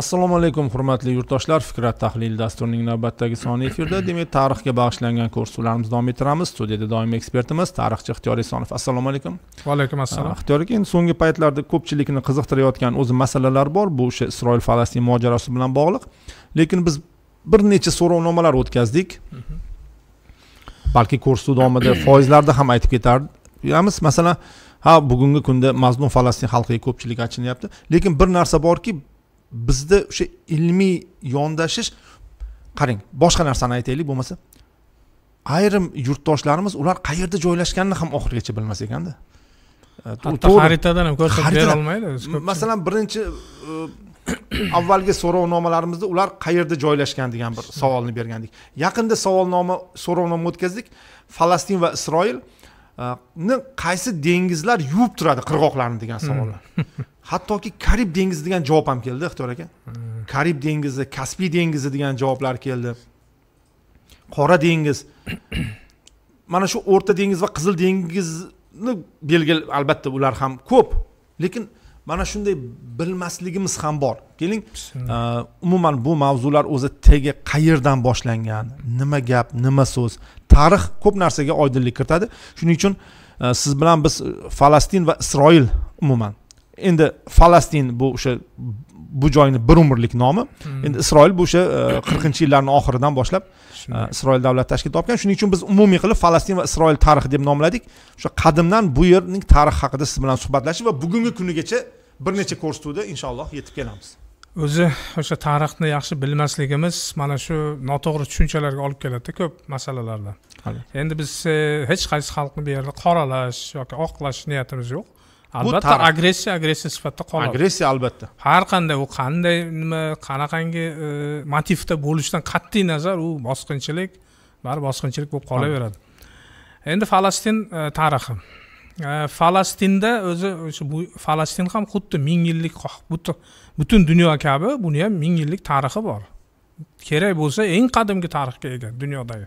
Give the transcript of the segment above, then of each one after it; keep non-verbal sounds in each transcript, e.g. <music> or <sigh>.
assalomu alaykum hurmatli yurtdoshlar fikrat tahlili dasturining navbatdagi soni efirda demak tarixga bag'ishlangan ko'rsatuvlarimizni davom ettiramiz studiyada doimiy ekspertimiz tarixchi ixtiyor esonov assalomu alaykum va alaykum assalom ah, ixtiyor aka endi so'nggi paytlarda ko'pchilikni qiziqtirayotgan o'zi masalalar bor bu o'sha isroil falastin mojarosi bilan bog'liq lekin biz bir necha so'rovnomalar o'tkazdik mhm. balki ko'rsatuv davomida foizlarni ham aytib ketarmiz masalan ha bugungi kunda mazlum falastin xalqiga ko'pchilik achinyapti lekin bir narsa borki bizda o'sha ilmiy yondashish qarang boshqa narsani aytaylik bo'lmasa ayrim yurtdoshlarimiz ular qayerda joylashganini ham oxirigacha bilmas ekanda e, hatto xaritadan ham ko'rsatib bera olmaydi masalan birinchi e, <coughs> avvalgi so'rovnomalarimizda ular qayerda joylashgan degan bir savolni bergandik yaqinda savolnoma so'rovnoma o'tkazdik falastin va isroil ni qaysi dengizlar yuvib turadi qirg'oqlarni degan hmm. savollar hattoki karib dengizi degan javob ham keldi ixtiyor aka hmm. karib dengizi kaspiy dengizi degan javoblar keldi qora dengiz <clears throat> mana shu o'rta dengiz va qizil dengizni belgil albatta ular ham ko'p lekin mana shunday bilmasligimiz ham bor keling e, umuman bu mavzular o'zi tagi qayerdan boshlangan nima gap nima so'z tarix ko'p narsaga oydinlik kiritadi shuning uchun e, siz bilan biz e, falastin va isroil umuman endi falastin bu o'sha bu joyni bir umrlik nomi hmm. endi isroil bu o'sha e, qirqinchi yillarni oxiridan boshlab e, isroil davlati tashkil topgan shuning uchun biz umumiy qilib falastin va isroil tarixi deb nomladik o'sha qadimdan bu yerning tarixi haqida siz bilan suhbatlashib va bugungi kunigacha bir necha ko'rsatuvda inshaalloh yetib kelamiz o'zi o'sha tarixni yaxshi bilmasligimiz mana shu noto'g'ri tushunchalarga olib keladida ko'p masalalarda endi biz e, hech qaysi xalqni bu yerda qoralash yoki oqlash niyatimiz yo'q albatta agressiya agressiya sifatida qoladi agressiya albatta har qanday u qanday nima qanaqangi e, motivda bo'lishidan qat'iy nazar u bosqinchilik baribir bosqinchilik bo'lib qolaveradi endi falastin e, tarixi e, falastinda o'zi o'sha falastin ham xuddi ming yillik butun butun dunyo kabi buni ham ming yillik tarixi bor kerak bo'lsa eng qadimgi tarixga ega dunyodagi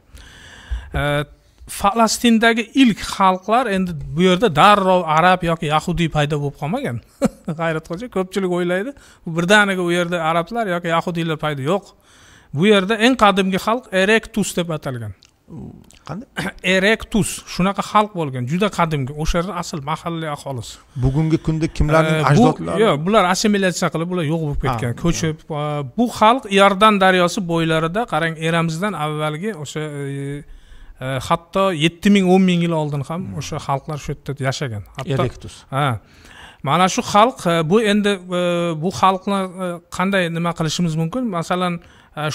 falastindagi ilk xalqlar endi bu yerda darrov arab yoki yahudiy paydo bo'lib qolmagan <laughs> g'ayratxo'ja ko'pchilik o'ylaydi birdaniga u yerda arablar yoki yahudiylar paydo yo'q bu yerda eng qadimgi xalq erektus deb atalgan qanday <clears throat> erektus shunaqa xalq bo'lgan juda qadimgi o'sha yerda asl mahalliy aholisi bugungi kunda kimlarning ajdodlari yo'q bular assimilyatsiya qilib bular yo'q bo'lib ketgan ko'chib bu xalq iordan daryosi bo'ylarida qarang eramizdan avvalgi o'sha e, Э, hatto yetti ming o'n ming yil oldin ham hmm. o'sha xalqlar shu yerda yashagan erektus ha mana shu xalq e, bu endi e, bu xalqni e, qanday nima qilishimiz mumkin masalan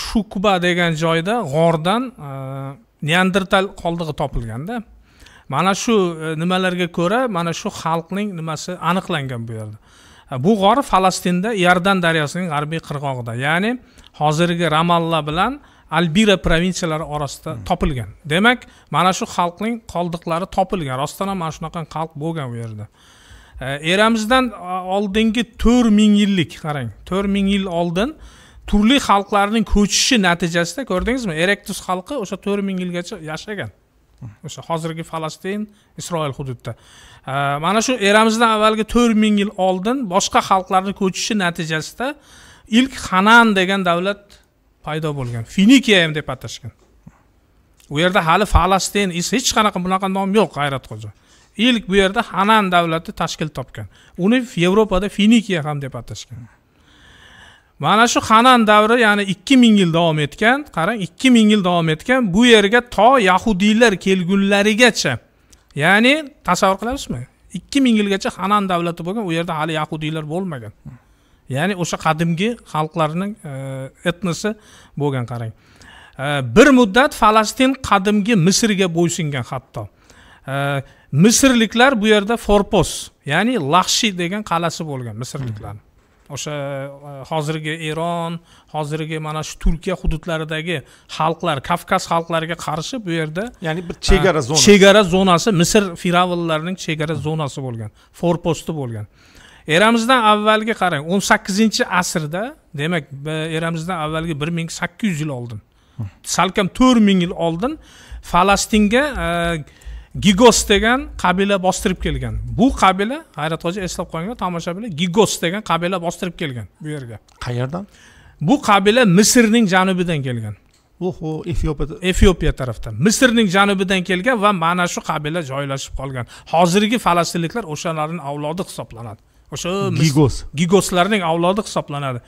shu kuba degan joyda g'ordan neandertal qoldig'i topilganda mana shu nimalarga ko'ra mana shu xalqning nimasi aniqlangan bu yerda bu g'or falastinda iordan daryosining g'arbiy qirg'og'ida ya'ni hozirgi ramalla bilan albira provinsiyalari orasida hmm. topilgan demak mana shu xalqning qoldiqlari topilgan rostdan ham mana shunaqa xalq bo'lgan u yerda eramizdan oldingi to'rt ming yillik qarang to'rt ming yil oldin turli xalqlarning ko'chishi natijasida ko'rdingizmi erektus xalqi o'sha to'rt ming yilgacha yashagan hmm. o'sha hozirgi falastin isroil hududida mana shu eramizdan avvalgi to'rt ming yil oldin boshqa xalqlarni ko'chishi natijasida ilk hanan degan davlat paydo bo'lgan finikiya ham deb atashgan u yerda hali falastin hech qanaqa bunaqa nom yo'q g'ayratxo'ja ilk bu yerda hanan davlati tashkil topgan uni yevropada finikiya ham deb atashgan mana shu hanan davri ya'ni ikki ming yil davom etgan qarang ikki ming yil davom etgan bu yerga to yahudiylar kelgunlarigacha ya'ni tasavvur qilyapsizmi ikki ming yilgacha hanan davlati bo'lgan u yerda hali yahudiylar bo'lmagan ya'ni o'sha qadimgi xalqlarning e, etnosi bo'lgan qarang e, bir muddat falastin qadimgi misrga bo'ysungan hatto e, misrliklar bu yerda forpos ya'ni lahshi degan qal'asi bo'lgan misrliklar hmm. o'sha hozirgi eron hozirgi mana shu turkiya hududlaridagi xalqlar kavkaz xalqlariga qarshi bu yerda ya'ni bir chegara zonasi chegara zonasi misr firavnlarining chegara zonasi bo'lgan forposti bo'lgan eramizdan avvalgi qarang o'n sakkizinchi asrda demak eramizdan avvalgi bir ming sakkiz yuz yil oldin salkam to'rt ming yil oldin falastinga e, gigos degan qabila bostirib kelgan bu qabila hayrat hoji eslab qo'yinglar tomoshabinlar gigos degan qabila bostirib kelgan bu yerga qayerdan bu qabila misrning janubidan kelgan oho efiopiya efiopiya tarafdan misrning janubidan kelgan va mana shu qabila joylashib qolgan hozirgi falastinliklar o'shalarni avlodi hisoblanadi o'sha gigos gigoslarning avlodi hisoblanadi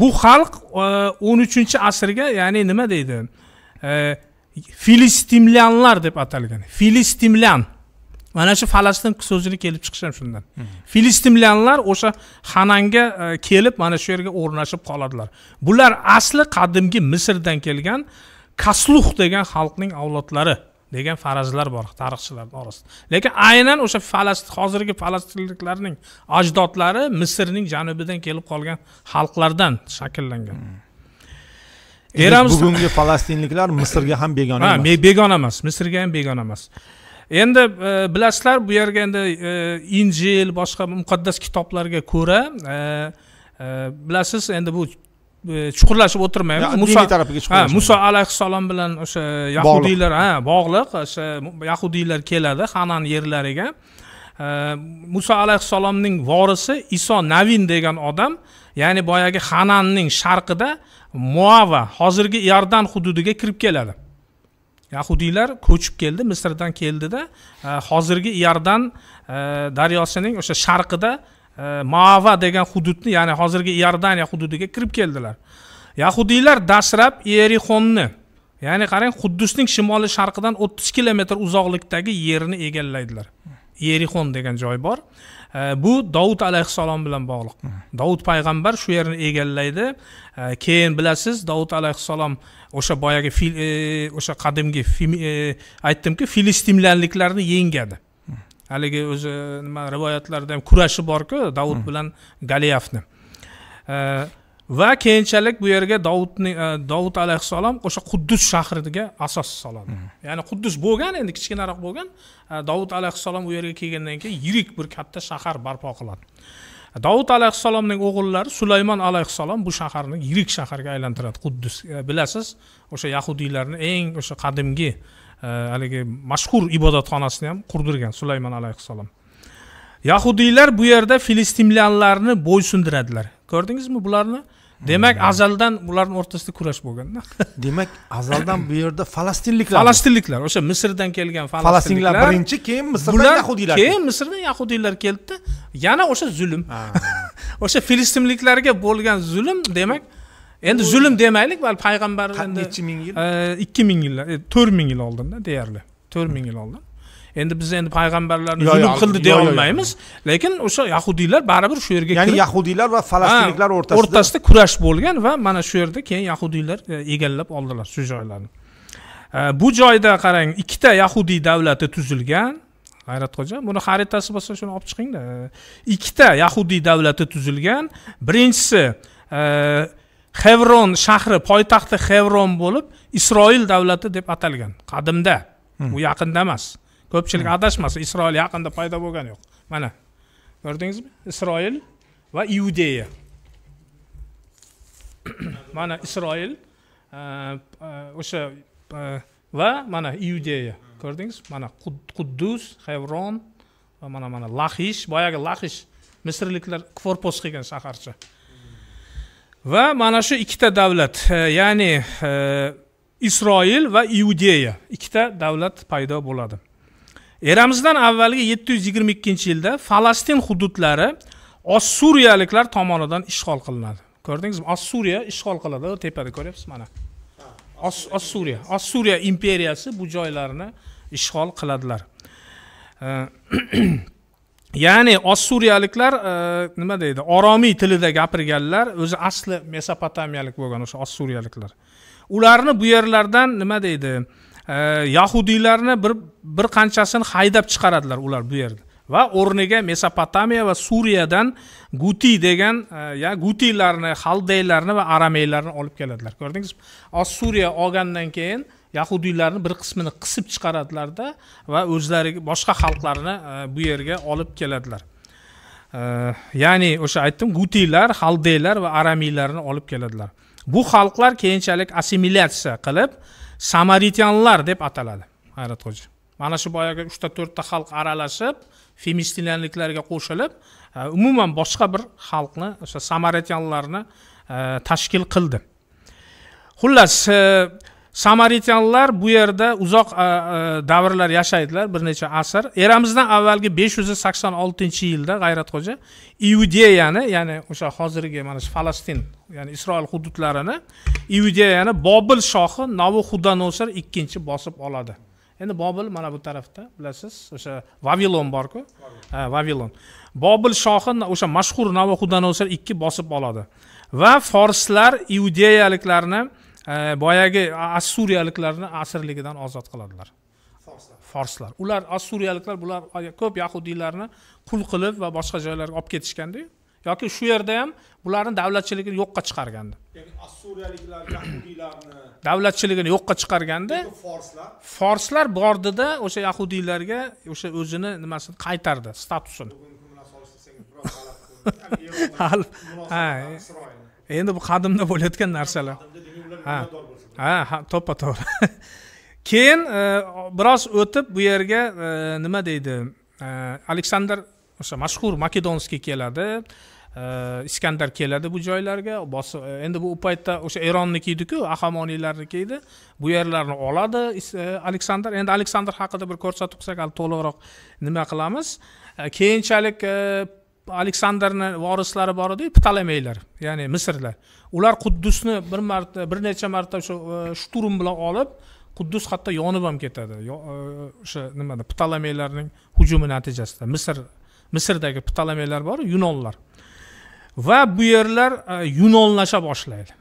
bu xalq e, o'n uchinchi asrga ya'ni nima deydi e, filistimlyanlar deb atalgan filistimlyan mana shu falastin so'zini kelib chiqishi ham shundan filistimlyanlar o'sha hananga e, kelib mana shu yerga o'rnashib qoladilar bular asli qadimgi misrdan kelgan kasluh degan xalqning avlodlari degan farazlar bor tarixchilar orasida lekin aynan o'sha falastin hozirgi falastinliklarning ajdodlari misrning janubidan kelib qolgan xalqlardan shakllangan hmm. eramiz bugungi falastinliklar misrga ham begona emas begona emas misrga ham begona emas endi e, bilasizlar bu yerga endi e, injil boshqa muqaddas kitoblarga ko'ra e, e bilasiz endi bu E, chuqurlashib o'tirmaymiz muso tarafiga ha muso alayhissalom bilan o'sha yahudiylar ha bog'liq o'sha yahudiylar keladi hanan yerlariga e, muso alayhissalomning vorisi iso navin degan odam ya'ni boyagi hananning sharqida muava hozirgi iordan hududiga kirib keladi yahudiylar ko'chib keldi misrdan keldida e, hozirgi iordan daryosining o'sha sharqida mava degan hududni ya'ni hozirgi iordaniya hududiga kirib keldilar yahudiylar dastlab erixonni ya'ni qarang quddusning shimoli sharqidan o'ttiz kilometr uzoqlikdagi yerni egallaydilar yerixon degan joy bor bu dovud alayhissalom bilan bog'liq dovud payg'ambar shu yerni egallaydi keyin bilasiz dovud alayhissalom o'sha boyagi e, o'sha qadimgi e, aytdimki filistimlanliklarni yengadi haligi o'zi nima rivoyatlarda ham kurashi borku davud hmm. bilan galiyafni va keyinchalik bu yerga davudni e, davud alayhissalom o'sha quddus shahriga asos soladi hmm. ya'ni quddus bo'lgan endi kichkinaroq bo'lgan e, davud alayhissalom u yerga kelgandan keyin yirik bir katta shahar barpo qiladi e, davud alayhissalomning o'g'illari sulaymon alayhissalom bu shaharni yirik shaharga aylantiradi quddus bilasiz o'sha yahudiylarni eng o'sha qadimgi Э, haligi mashhur ibodatxonasini ham qurdirgan sulaymon alayhissalom yahudiylar bu yerda filistinlarni bo'ysundiradilar ko'rdingizmi bularni demak hmm. azaldan bularni o'rtasida kurash bo'lgan <laughs> demak azaldan bu yerda falastinliklar falastinliklar o'sha misrdan kelgan falastinliklar birinchi keyin misrdan yahudiylar keyin misrdan yahudiylar keldida yana o'sha zulm <laughs> o'sha filistinliklarga bo'lgan zulm demak endi zulm demaylik balki payg'ambar nechi ming yil e, ikki ming yil e, to'rt ming yil oldinda deyarli to'rt ming yil oldin endi biz endi payg'ambarlarni zulm qildi deya olmaymiz lekin o'sha yahudiylar baribir shu yerga ya'ni yahudiylar va falastinliklar o'rtasida o'rtasida kurash bo'lgan va mana shu yerda keyin yahudiylar e, egallab oldilar shu joylarni bu joyda qarang ikkita yahudiy davlati tuzilgan g'ayratxo'ja buni xaritasi bo'lsa shuni olib chiqingda ikkita yahudiy davlati tuzilgan birinchisi xevron shahri poytaxti xevron bo'lib isroil davlati deb atalgan qadimda hmm. bu yaqinda emas ko'pchilik hmm. adashmasin isroil yaqinda paydo bo'lgani yo'q mana ko'rdingizmi isroil va iudeya <coughs> mana isroil e, e, o'sha e, va mana iudeya ko'rdingiz mana quddus xevron va mana mana lahish boyagi lahish misrliklar korpus qilgan shaharcha va mana shu ikkita davlat e, ya'ni e, isroil va iudeya ikkita davlat paydo bo'ladi eramizdan avvalgi 722 yilda falastin hududlari ossuriyaliklar tomonidan ishg'ol qilinadi ko'rdingizmi ossuriya ishg'ol qiladi tepada ko'ryapsiz mana ossuriya ossuriya imperiyasi bu joylarni ishg'ol qiladilar e, <clears throat> ya'ni ossuriyaliklar e, nima deydi oromiy tilida gapirganlar o'zi asli mesopotamiyalik bo'lgan o'sha ossuriyaliklar ularni bu yerlardan nima deydi e, yahudiylarni bir bir qanchasini haydab chiqaradilar ular bu yerda va o'rniga mesopotamiya va suriyadan guti degan e, ya gutiylarni xaldeylarni va arameylarni olib keladilar ko'rdingizmi ossuriya olgandan keyin yahudiylarni bir qismini qisib chiqaradilarda va o'zlariga boshqa xalqlarni e, bu yerga olib keladilar e, ya'ni o'sha aytdim gutiylar xaldeylar va aramiylarni olib keladilar bu xalqlar keyinchalik assimilyatsiya qilib samaritanlar deb ataladi hayratxo'ja mana shu boyagi uchta to'rtta xalq aralashib filistinliklarga qo'shilib e, umuman boshqa bir xalqni o'sha samaritanlarni tashkil qildi xullas samaritanlar bu yerda uzoq davrlar yashaydilar bir necha asr eramizdan avvalgi besh yuz sakson oltinchi yilda g'ayratxo'ja iudeyani ya'ni o'sha hozirgi mana shu falastin ya'ni isroil hududlarini iudeyani bobil shohi xudanosir ikkinchi bosib oladi endi bobil mana bu tarafda bilasiz o'sha vavilon borku vavilon bobil shohi o'sha mashhur xudanosir ikki bosib oladi va forslar iudeyaliklarni boyagi assuriyaliklarni asirligidan ozod qiladilar forslar ular assuriyaliklar bular ko'p yahudiylarni qul qilib va boshqa joylarga olib ketishganda yoki shu yerda ham bularni davlatchiligini yo'qqa chiqargandi ya'ni assuriyaliklar yahudiylarni davlatchiligini yo'qqa chiqarganda forslar forslar bordida o'sha yahudiylarga o'sha o'zini nimasini qaytardi statusini <laughs> e- endi bu qadimda bo'layotgan narsalar ha ha to'ppa to'g'ri <laughs> keyin e, biroz o'tib bu yerga e, nima deydi e, aleksandr o'sha mashhur makedonskiy keladi iskandar keladi bu joylarga bosib endi bu paytda o'sha eronniki ediku ahamoniylarniki edi bu yerlarni oladi aleksandr endi aleksandr haqida bir ko'rsatib qo'ysak hali to'liqroq nima qilamiz keyinchalik aleksandrni vorislari bor edi ptolemeylar ya'ni misrlar ular quddusni bir marta bir necha marta o'sha e, shturm bilan olib quddus hatto yonib ham ketadi e, o'sha nimada ptolemeylarning hujumi natijasida misr misrdagi ptolemeylar bor yunonlar va bu yerlar e, yunonlasha boshlaydi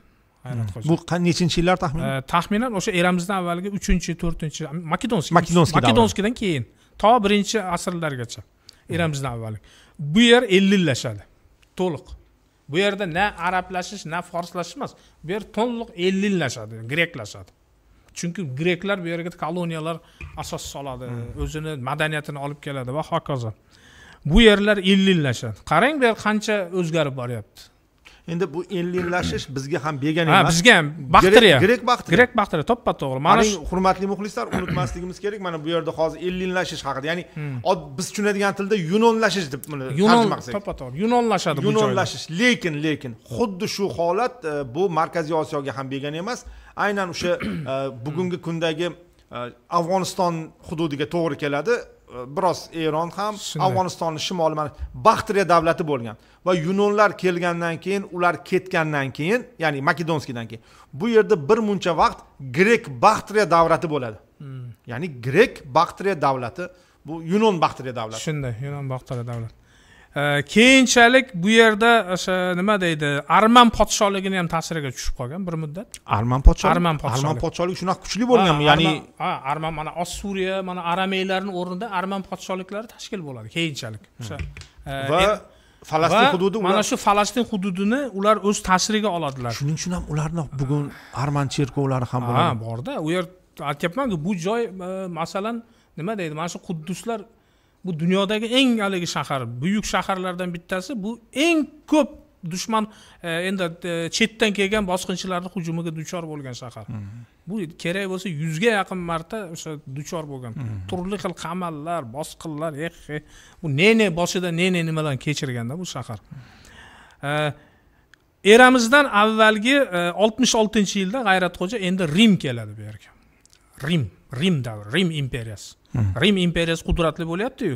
hmm. bu nechinchi yillar taxminan taxminan o'sha eramizdan avvalgi uchinchi to'rtinchi makedonskiy makedonskiydan keyin to birinchi asrlargacha eramizdan avvalgi bu yer ellinlashadi to'liq bu yerda na arablashish na forslashish emas bu yer to'liq ellinlashadi greklashadi chunki greklar bu yerga koloniyalar asos soladi hmm. o'zini madaniyatini olib keladi va hokazo bu yerlar ellinlashadi qarang bu yer qancha o'zgarib boryapti endi bu ellinlashish bizga ham begona emas bizga ham baxtriya grek baxtriya grek baxtriya toppa to'g'ri mana shu hurmatli muxlislar unutmasligimiz kerak mana bu yerda hozir ellinlashish haqida ya'ni hmm. biz tushunadigan tilda yunonlashish deb buni yunon toppa to'g'ri yunonlashadi bu yunonlashish lekin lekin xuddi shu holat e, bu markaziy osiyoga ham begona emas aynan o'sha e, bugungi kundagi e, afg'oniston hududiga to'g'ri keladi biroz eron ham afg'onistonni shimoli mana baxtriya davlati bo'lgan va yunonlar kelgandan keyin ular ketgandan keyin ya'ni makedonskiydan keyin bu yerda bir muncha vaqt grek baxtriya davlati bo'ladi hmm. ya'ni grek baxtriya davlati bu yunon baxtriya davlati shunday yunon baxtriya davlati keyinchalik bu yerda o'sha nima deydi arman podshohligini ham ta'siriga tushib qolgan bir muddat arman podshohligi arman podshohligi arman podshohligi shunaqa kuchli bo'lganmi ya'ni ha arman mana ossuriya mana arameylarni o'rnida arman podshohliklari tashkil bo'ladi keyinchalik hmm. o'sha e, va falastin hududi mana shu falastin hududini ular o'z ta'siriga oladilar shuning uchun ham ularni bugun arman cherkovlari ham bor ha borda u yer aytyapmanku bu joy e, masalan nima deydi mana shu qudduslar bu dunyodagi eng haligi shahar buyuk shaharlardan bittasi bu eng ko'p dushman e, endi e, chetdan kelgan bosqinchilarni hujumiga duchor bo'lgan shahar mm-hmm. bu kerak bo'lsa yuzga yaqin marta o'sha duchor bo'lgan mm-hmm. turli xil qamallar bosqinlar eh, eh, bu ne ne boshida ne ne nimalarni kechirganda bu shahar e, eramizdan avvalgi oltmish oltinchi yilda g'ayratxo'ja endi rim keladi bu yerga rim rim davri rim imperiyasi Hmm. rim imperiyasi qudratli bo'lyaptiyu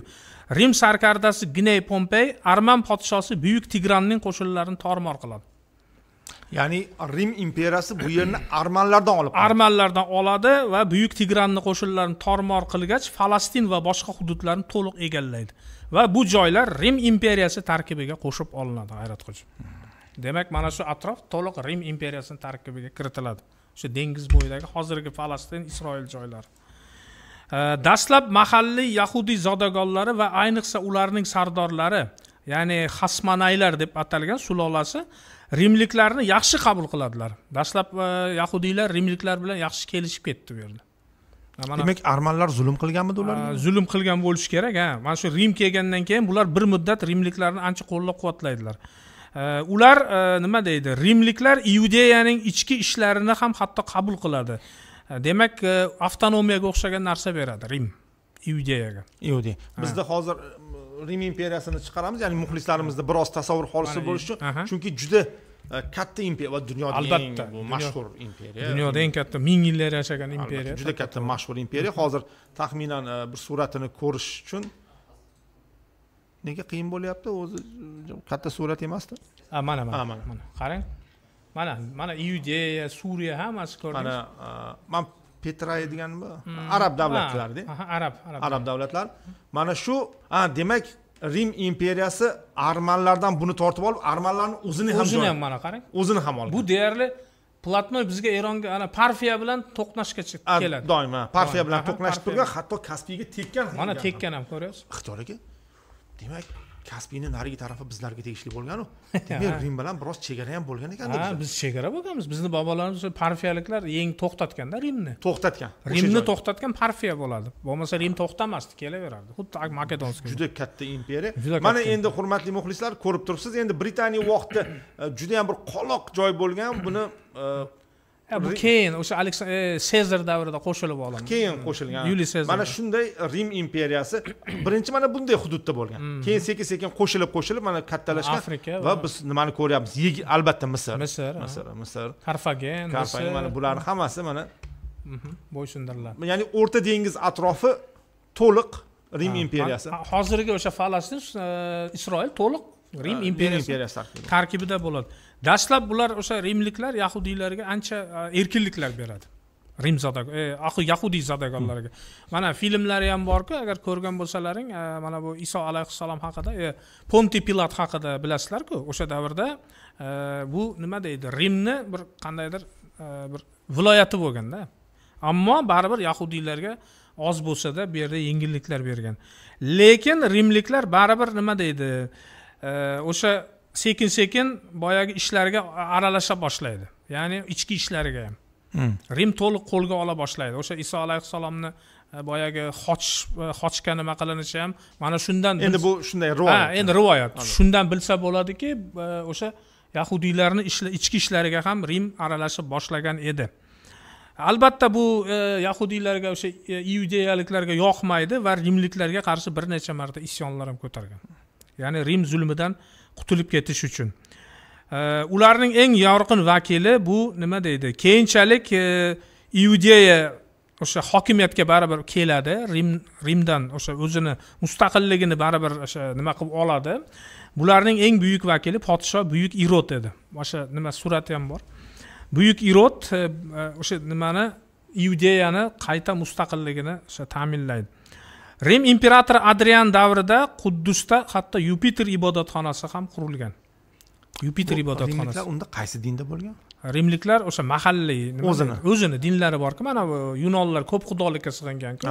rim sarkardasi gney pompey arman podshosi buyuk tigranning qo'shinlarini tormor qiladi ya'ni rim imperiyasi bu yerni <clears throat> armanlardan olib armanlardan oladi va buyuk tigranni qo'shinlarini tormor qilgach falastin va boshqa hududlarni to'liq egallaydi va bu joylar rim imperiyasi tarkibiga qo'shib olinadi hayrat qo'shib hmm. demak mana shu atrof to'liq rim imperiyasini tarkibiga kiritiladi o'sha dengiz bo'yidagi hozirgi falastin isroil joylari Э, dastlab mahalliy yahudiy zodagonlari va ayniqsa ularning sardorlari ya'ni hasmanaylar deb atalgan sulolasi rimliklarni yaxshi qabul qiladilar dastlab e, yahudiylar rimliklar bilan yaxshi kelishib ketdi bu yerda demak armanlar zulm qilganmidi ularga zulm qilgan bo'lishi kerak ha mana shu rim kelgandan keyin bular bir muddat rimliklarni ancha qo'llab quvvatlaydilar e, ular e, nima deydi rimliklar iudeyaning ichki ishlarini ham hatto qabul qiladi Э, demak avtonomiyaga э, o'xshagan narsa beradi rim iudeyaga iudey bizda hozir rim imperiyasini chiqaramiz ya'ni muxlislarimizda biroz tasavvur hosil bo'lishi uchun chunki juda e, katta imperiya va dunyoda albatta eng mashhur imperiya dunyoda eng katta ming yillar yashagan imperiya juda katta mashhur imperiya hozir taxminan e, bir suratini ko'rish uchun nega qiyin bo'lyapti o'zi e, katta surat emasda mana mana mana qarang mana mana iudeya suriya hammasi ko'rdingiz mana e, man petraya deganmi hmm. arab davlatlarida arab arab davlatlar mana shu a demak rim imperiyasi armanlardan buni tortib olib armanlarni o'zini ham o'zini ham mana qarang o'zini ham olgan bu deyarli platnoy bizga eronga ana parfiya bilan to'qnashga keladi doim parfiya bilan to'qnashib turgan hatto kaspiyga tekkan mana tekkan ham ko'ryapsiz ixtiyor aka demak kaspiyni narigi tarafi bizlarga tegishli bo'lganu <laughs> demak rim bilan biroz chegara ham bo'lgan ekanda ha biz chegara bo'lganmiz bizni bobolarimiz parfiyaliklar yeng to'xtatganda rimni to'xtatgan rimni to'xtatgan parfiya bo'ladi bo'lmasa rim to'xtamasdi kelaverardi xuddi makedonskiy juda katta imperiya mana endi hurmatli muxlislar ko'rib turibsiz endi britaniya vaqti <clears throat> juda yam bir qoloq joy bo'lgan buni e, bu keyin o'sha e, sezar davrida qo'shilib olindi keyin qo'shilgan yuli sezar mana shunday rim imperiyasi <clears throat> birinchi mana bunday hududda bo'lgan hmm. keyin sekin sekin qo'shilib qo'shilib mana kattalashgan afrika va biz nimani ko'ryapmiz albatta misr misr misr misr karfagen karfagen mana bularni hammasi mana mhm, bo'ysundiriladi ya'ni o'rta dengiz atrofi to'liq rim imperiyasi hozirgi o'sha falastin e, isroil to'liq rim imperiyasi tarkibida bo'ladi dastlab bular o'sha rimliklar yahudiylarga ancha e, erkinliklar beradi rim zadag e, yahudiy zadagonlarga hmm. mana filmlari ham borku agar ko'rgan bo'lsalaring e, mana bu iso alayhissalom haqida ponti pilat haqida bilasizlarku o'sha davrda bu nima deydi rimni bir qandaydir bir viloyati bo'lganda ammo baribir yahudiylarga oz bo'lsada bu yerda yengilliklar bergan lekin rimliklar baribir nima deydi o'sha sekin sekin boyagi ishlarga aralasha boshlaydi ya'ni ichki ishlariga ham hmm. rim to'liq qo'lga ola boshlaydi o'sha iso alayhissalomni e, boyagi xoch xochga e, nima qilinishi ham mana shundan endi bu shunday rivoyat ha endi rivoyat shundan bilsa bo'ladiki e, o'sha yahudiylarni ichki ishlariga ham rim aralashib boshlagan edi albatta bu yahudiylarga o'sha iudeyaliklarga yoqmaydi va rimliklarga qarshi bir necha marta isyonlar ham ko'targan ya'ni rim zulmidan qutulib ketish uchun ularning eng yorqin vakili bu nima deydi keyinchalik e, iudeya o'sha hokimiyatga baribir keladi rim rimdan o'sha o'zini mustaqilligini baribir o'sha nima qilib oladi bularning eng buyuk vakili podsho buyuk irod edi o'sha nima surati ham bor buyuk irod e, e, o'sha nimani iudeyani qayta mustaqilligini o'sha ta'minlaydi rim imperatori adrian davrida quddusda hatto yupiter ibodatxonasi ham qurilgan yupiter ibodatxonasi unda qaysi dinda bo'lgan rimliklar o'sha mahalliy o'zini o'zini dinlari borku mana bu yunonlar ko'p xudolikka sig'inganku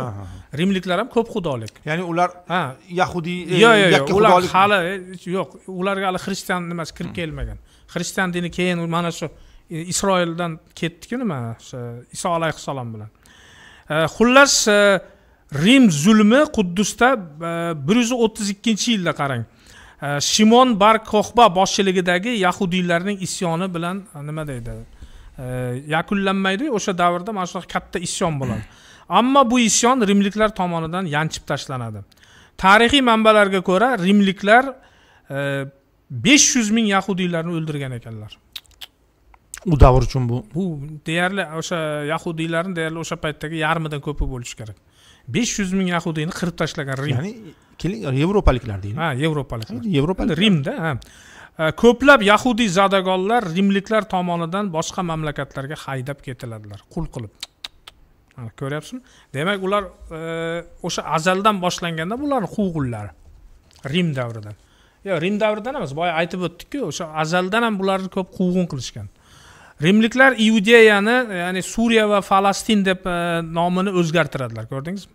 rimliklar ham ko'p xudolik ya'ni ular ha yahudiy e, yo'q yo'q ular hali yo'q ularga hali xristian nimasi kirib hmm. kelmagan xristian dini keyin mana shu e, isroildan ketdiku nima o'sha iso alayhissalom bilan e, xullas rim zulmi quddusda e, bir yuz o'ttiz ikkinchi yilda qarang e, shimon bar kohba boshchiligidagi yahudiylarning isyoni bilan e, nima deydi yakunlanmaydi o'sha davrda mana shunaqa katta isyon bo'ladi ammo bu isyon rimliklar tomonidan yanchib tashlanadi tarixiy manbalarga ko'ra rimliklar besh yuz ming yahudiylarni o'ldirgan ekanlar u davr uchun bu bu deyarli o'sha yahudiylarni deyarli o'sha paytdagi yarmidan ko'pi bo'lishi kerak besh yuz ming yahudiyni qirib tashlagan rim ya'ni keling yevropaliklar deylik ha yevropaliklar yevropaliklar rimda ha e, ko'plab yahudiy zadagonlar rimliklar tomonidan boshqa mamlakatlarga haydab ketiladilar qul qilib ko'ryapsizmi demak ular e, o'sha azaldan boshlanganda bularni quvg'inlari rim davridan yo rim davridan emas boya aytib o'tdikku o'sha azaldan ham bularni ko'p quvg'in qilishgan rimliklar iudeyani ya'ni suriya va falastin deb e, nomini o'zgartiradilar ko'rdingizmi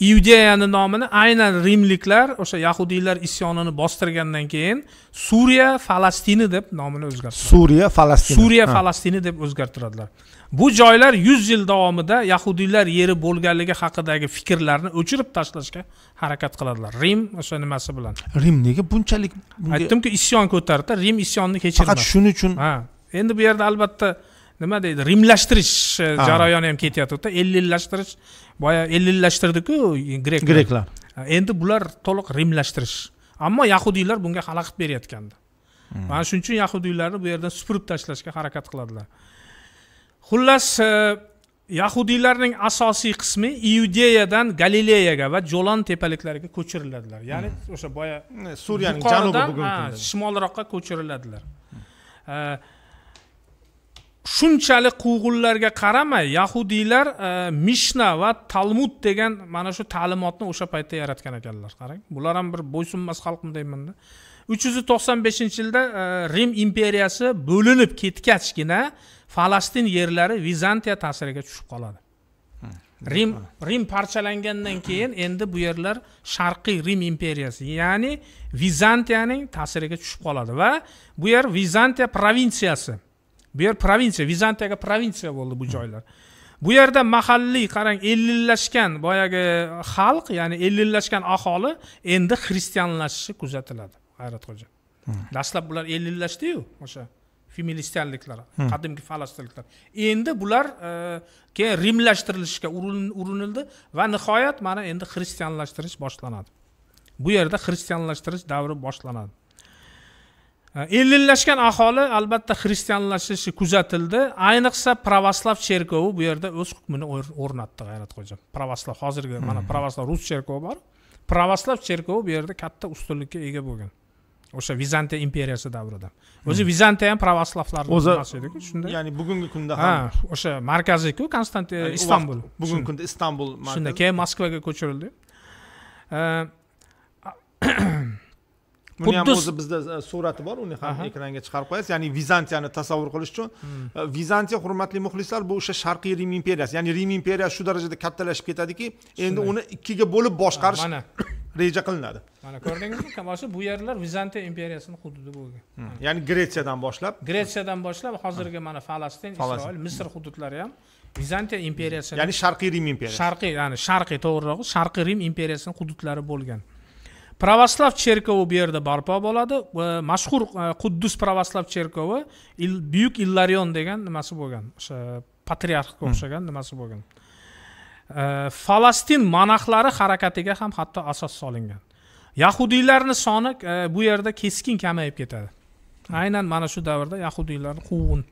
iudeyani nomini aynan rimliklar o'sha yahudiylar isyonini bostirgandan keyin suriya falastini deb nomini o'zgartiradi suriya falastini suriya falastini deb o'zgartiradilar bu joylar yuz yil davomida yahudiylar yeri bo'lganligi haqidagi fikrlarni o'chirib tashlashga harakat qiladilar rim o'sha nimasi bilan rim nega bunchalik aytdimku isyon ko'tardi rim isyonni kechirmadi faqat shuning uchun ha endi bu yerda albatta nima deydi rimlashtirish e, ah. jarayoni ham ketyaptida ellillashtirish boya ellillashtirdiku grek greklar endi bular to'liq rimlashtirish ammo yahudiylar bunga xalaqit berayotgandi hmm. mana shuning uchun yahudiylarni bu yerdan supurib tashlashga harakat qiladilar xullas e, yahudiylarning asosiy qismi iudeyadan galileyaga va jo'lon tepaliklariga ko'chiriladilar ya'ni hmm. o'sha boya suriyaning janubi bugungi shimolroqqa ko'chiriladilar hmm. e, shunchalik quvg'inlarga qaramay yahudiylar e, mishna va talmud degan mana shu ta'limotni o'sha paytda yaratgan ekanlar qarang bular ham bir bo'ysunmas xalqmi deymanda uch yuz to'qson beshinchi yilda e, rim imperiyasi bo'linib ketgachgina falastin yerlari vizantiya ta'siriga tushib qoladi hmm, rim hmm. rim parchalangandan keyin endi bu yerlar sharqiy rim imperiyasi ya'ni vizantiyaning ta'siriga tushib qoladi va bu yer vizantiya provinsiyasi bu yer provinsiya vizantiyaga provinsiya bo'ldi bu joylar bu yerda mahalliy qarang ellillashgan boyagi xalq ya'ni ellillashgan aholi endi xristianlashishi kuzatiladi hayratxo'ja hmm. dastlab bular ellillashdiyu o'sha feministianliklar hmm. qadimgi falastinliklar endi bular e, keyin rimlashtirilishga urinildi va nihoyat mana endi xristianlashtirish boshlanadi bu yerda xristianlashtirish davri boshlanadi ellinlashgan aholi albatta xristianlashishi kuzatildi ayniqsa pravoslav cherkovi bu yerda o'z hukmini o'rnatdi xo'ja pravoslav hozirgi hmm. mana pravoslav rus cherkovi bor pravoslav cherkovi bu yerda katta ustunlikka ega bo'lgan o'sha vizantiya imperiyasi davrida o'zi hmm. vizantiya ham pravoslavlarni o'zi ediku shunday ya'ni bugungi kunda ham o'sha markaziku konstantin istanbul bugungi kunda istanbul shunda keyin moskvaga ko'chirildi buni ham o'zi bizda e, surati bor uni ham ekranga chiqarib qo'yasiz ya'ni vizantiyani tasavvur qilish uchun hmm. e, vizantiya hurmatli muxlislar bu o'sha sharqiy rim imperiyasi ya'ni rim imperiyasi shu darajada kattalashib ketadiki endi uni ikkiga bo'lib boshqarish <coughs> reja qilinadi mana ko'rdingizmi kamal shu bu yerlar vizantiya imperiyasini hududi bo'lgan hmm. ya'ni gretsiyadan boshlab gretsiyadan boshlab hozirgi mana falastin isroil misr hududlari ham vizantiya imperiyasi ya'ni sharqiy rim imperiyasi sharqiy ya'ni sharqiy to'g'rirog'i sharqiy rim imperiyasini hududlari bo'lgan pravoslav cherkovi bu yerda barpo bo'ladi mashhur e, quddus pravoslav cherkovi il, buyuk illarion degan nimasi bo'lgan o'sha patriarxga hmm. o'xshagan nimasi bo'lgan e, falastin monaxlari harakatiga ham hatto asos solingan yahudiylarni soni e, bu yerda keskin kamayib ketadi aynan mana shu davrda yahudiylarni quvg'in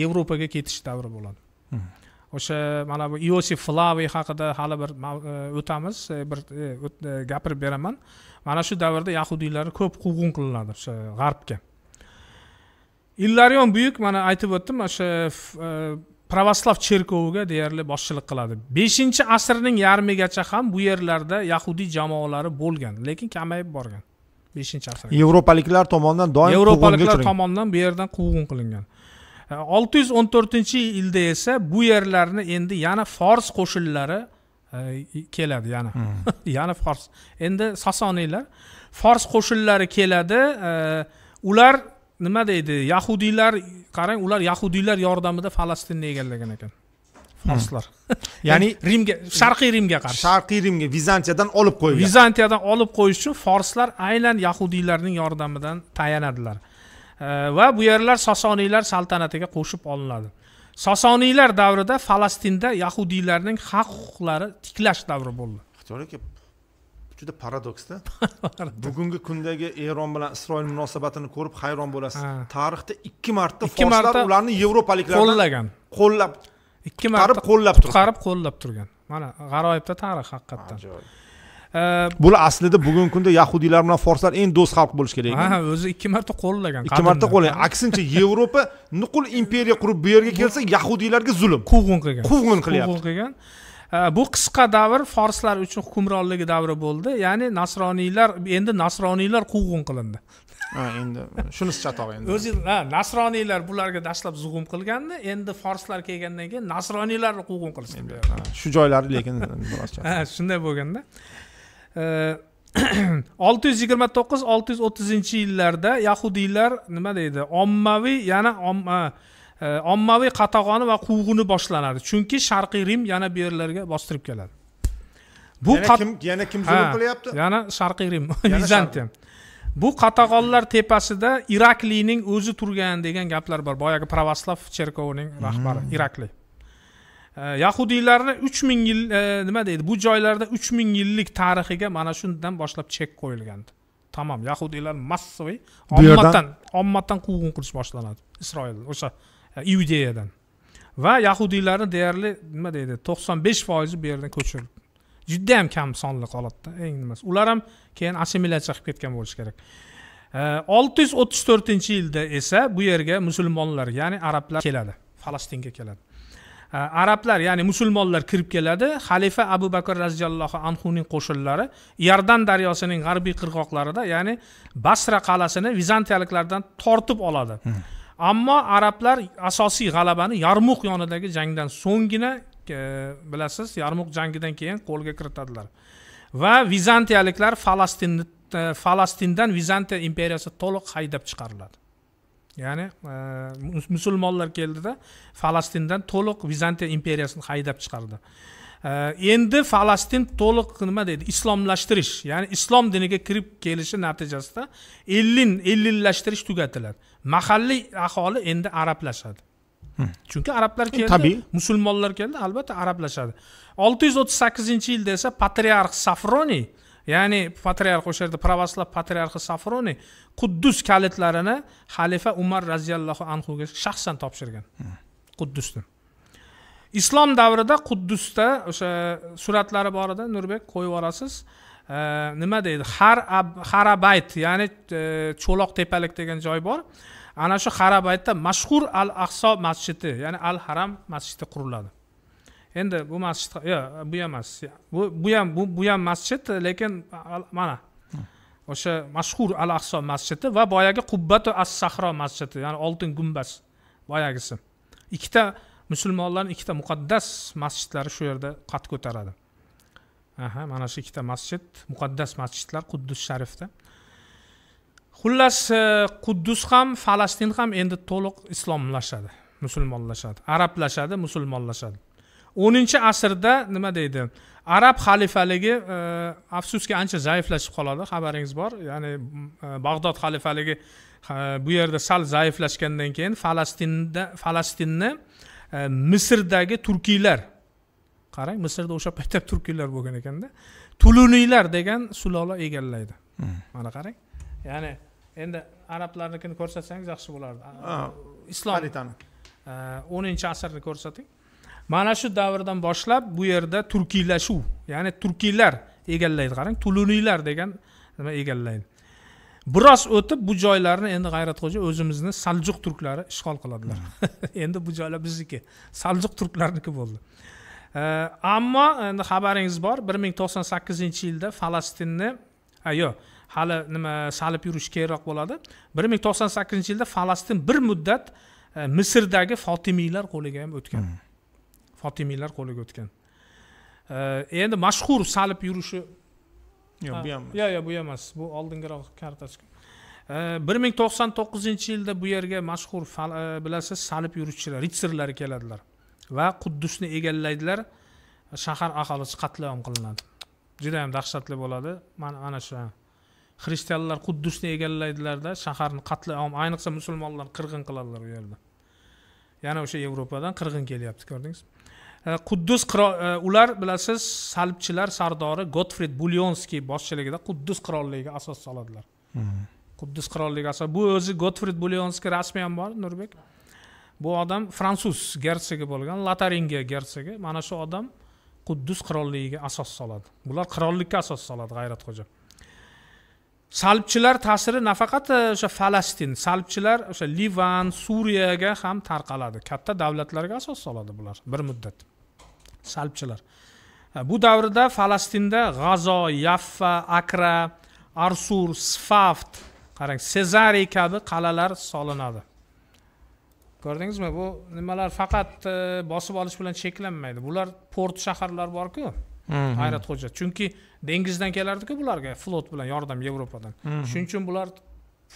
yevropaga ketish davri bo'ladi hmm. o'sha mana bu iosif flaviy haqida hali bir e, o'tamiz e, bir e, gapirib beraman mana shu davrda yahudiylar ko'p quvg'in qilinadi o'sha g'arbga illarion buyuk mana aytib o'tdim o'sha pravoslav cherkoviga deyarli boshchilik qiladi beshinchi asrning yarmigacha ham bu yerlarda yahudiy jamoalari bo'lgan lekin kamayib borgan beshinchi asr yevropaliklar tomonidan doim yevropaliklar tomonidan bu yerdan quvg'in qilingan olti yuz o'n to'rtinchi yilda esa bu yerlarni endi yana fors qo'shinlari e, keladi yana hmm. <laughs> yana fors endi sosoniylar fors qo'shinlari keladi e, ular nima deydi yahudiylar qarang ular yahudiylar yordamida falastinni egallagan ekan hmm. forslar <laughs> <laughs> ya'ni rimga sharqiy rimga qarshi sharqiy rimga vizantiyadan olib qo'ygan vizantiyadan olib qo'yish uchun forslar aynan yahudiylarning yordamidan tayanadilar va bu yerlar sosoniylar saltanatiga qo'shib olinadi sosoniylar davrida falastinda yahudiylarning haq huquqlari tiklash davri bo'ldi ixtiyor aka juda paradoksda <laughs> bugungi kundagi eron bilan isroil munosabatini ko'rib hayron bo'lasiz tarixda ikki marta ikki marta ularni yevropaliklar qo'llagan qo'llab ikki marta qo'llab turib qo'llab turgan mana g'aroyibda tarix haqiqatdan ajoyib bular aslida bugungi kunda yahudiylar bilan forslar eng do'st xalq bo'lishi kerak ha o'zi ikki marta qo'llagan ikki marta qo'llagan aksincha yevropa nuqul imperiya qurib bu yerga kelsa yahudiylarga zulm quvg'in qilgan quvg'in qilyapti quvg'in qilgan bu qisqa davr forslar uchun hukmronligi davri bo'ldi ya'ni nasroniylar endi nasroniylar quvg'in qilindi ha endi shunisi chatoq endi o'zi nasroniylar bularga dastlab zug'um qilganda endi forslar kelgandan keyin nasroniylarni quvg'in qilishdi shu joylari lekin biroz ha shunday bo'lganda <clears throat> olti yuz yigirma to'qqiz olti yuz o'ttizinchi yillarda yahudiylar nima deydi ommaviy yana e, ommaviy qatag'oni va quvg'ini boshlanadi chunki sharqiy rim yana bu yerlarga bostirib keladi bu yana kim yana kim zulm qilyapti yana sharqiy rim vizantiya <laughs> bu qatag'onlar tepasida irakliyning o'zi turgan degan gaplar bor boyagi pravoslav cherkovining rahbari hmm. irakliy yahudiylarni uch ming yil e, nima deydi bu joylarda uch ming yillik tarixiga mana shundan boshlab chek qo'yilgandi tamom yahudiylar massoviy ommadan ommadan quvg'in qilish boshlanadi isroil o'sha e, iudeyadan va yahudiylarni deyarli nima deydi to'qson besh foizi bu yerdan ko'chirildi judayam kam sonli holatda eng nimasi ular ham keyin assimilyatsiya qilib ketgan bo'lishi kerak e, olti yuz o'ttiz to'rtinchi yilda esa bu yerga musulmonlar ya'ni arablar keladi falastinga keladi arablar ya'ni musulmonlar kirib keladi xalifa abu bakr roziyallohu anhuning qo'shinlari iordan daryosining g'arbiy qirg'oqlarida ya'ni basra qal'asini vizantiyaliklardan tortib oladi hmm. ammo arablar asosiy g'alabani yarmuq yonidagi jangdan so'nggina bilasiz yarmuq jangidan keyin qo'lga kiritadilar va vizantiyaliklar falastinni e, falastindan vizantiya imperiyasi to'liq haydab chiqariladi ya'ni e, musulmonlar keldida falastindan to'liq vizantiya imperiyasini haydab chiqardi e, endi falastin to'liq nima deydi islomlashtirish ya'ni islom diniga kirib kelishi natijasida ellin ellinlashtirish tugatiladi mahalliy aholi endi arablashadi hmm. chunki arablar e, keldi tabiiy musulmonlar keldi albatta arablashadi olti yuz o'ttiz sakkizinchi yilda esa patriarx safroniy ya'ni patriarx o'sha yerda pravoslav patriarxi safroniy quddus kalitlarini xalifa umar roziyallohu anhuga shaxsan topshirgan hmm. quddusni islom davrida quddusda o'sha suratlari bor edi nurbek qo'yib yuborasiz nima deydi har harabayt ya'ni e, cho'loq tepalik degan joy bor ana shu harabaytda mashhur al ahso masjidi ya'ni al haram masjidi quriladi endi bu masjid yo'q bu ham emas bu bu ham bu bu ham masjid lekin mana o'sha mashhur al ahso masjidi va boyagi qubbatu as sahro masjidi ya'ni oltin gumbaz boyagisi ikkita musulmonlarni ikkita muqaddas masjidlari shu yerda qad ko'taradi aha mana shu ikkita masjid muqaddas masjidlar quddus sharifda xullas e, quddus ham falastin ham endi to'liq islomlashadi musulmonlashadi arablashadi musulmonlashadi o'ninchi asrda nima deydi arab xalifaligi e, afsuski ancha zaiflashib qoladi xabaringiz bor ya'ni e, bag'dod xalifaligi e, bu yerda sal zaiflashgandan keyin falastinda falastinni misrdagi turkiylar qarang misrda o'sha paytda <laughs> turkiylar bo'lgan ekanda tuluniylar degan sulola egallaydi hmm. mana qarang ya'ni endi arablarnikini ko'rsatsangiz yaxshi bo'lardi islom o'ninchi asrni ko'rsating mana shu davrdan boshlab bu yerda turkiylashuv ya'ni turkiylar egallaydi qarang tuluniylar degan nima egallaydi biroz o'tib bu joylarni endi g'ayratxo'ja o'zimizni saljuq turklari ishg'ol qiladilar <laughs> endi bu joylar bizniki saljuq turklarniki bo'ldi ammo endi xabaringiz bor bir ming to'qson sakkizinchi yilda falastinni yo'q hali nima salib yurish keyinroq bo'ladi bir ming to'qson sakkizinchi yilda falastin bir muddat e, misrdagi fotimiylar qo'liga ham o'tgan hmm. fotimiylar qo'liga o'tgan endi mashhur salib yurishi yo'q bu ham emas yo'q yo'q bu emas bu oldingiroq kartochka bir ming to'qson to'qqizinchi yilda bu yerga mashhur e, bilasiz salib yuruvchilar ritsarlar keladilar va quddusni egallaydilar shahar aholisi qatl qilinadi juda yam dahshatli bo'ladi mana ana shu xristianlar quddusni egallaydilarda shaharni qatl ayniqsa musulmonlar qirg'in qiladilar u yerda yana o'sha yevropadan qirg'in kelyapti ko'rdingizmi E, quddus e, ular bilasiz salbchilar sardori gotfrid bulyonskiy boshchiligida quddus qirolligiga asos soladilar hmm. quddus qirolligi asos bu o'zi gotfrid bulyonskiy rasmi ham bor nurbek bu odam fransuz gersegi bo'lgan lataringiya gersegi mana shu odam quddus qirolligiga asos soladi bular qirollikka asos soladi g'ayratxo'ja salbchilar ta'siri nafaqat e, o'sha falastin salbchilar o'sha livan suriyaga ham tarqaladi katta davlatlarga asos soladi bular bir muddat salbchilar e, bu davrda falastinda g'azo yaffa akra arsur sfaft qarang sezari kabi qal'alar solinadi ko'rdingizmi bu nimalar faqat e, bosib olish bilan cheklanmaydi bular port shaharlar borku mhm. hayratxo'ja chunki dengizdan kelardiku bularga flot bilan yordam yevropadan mhm. shuning uchun bular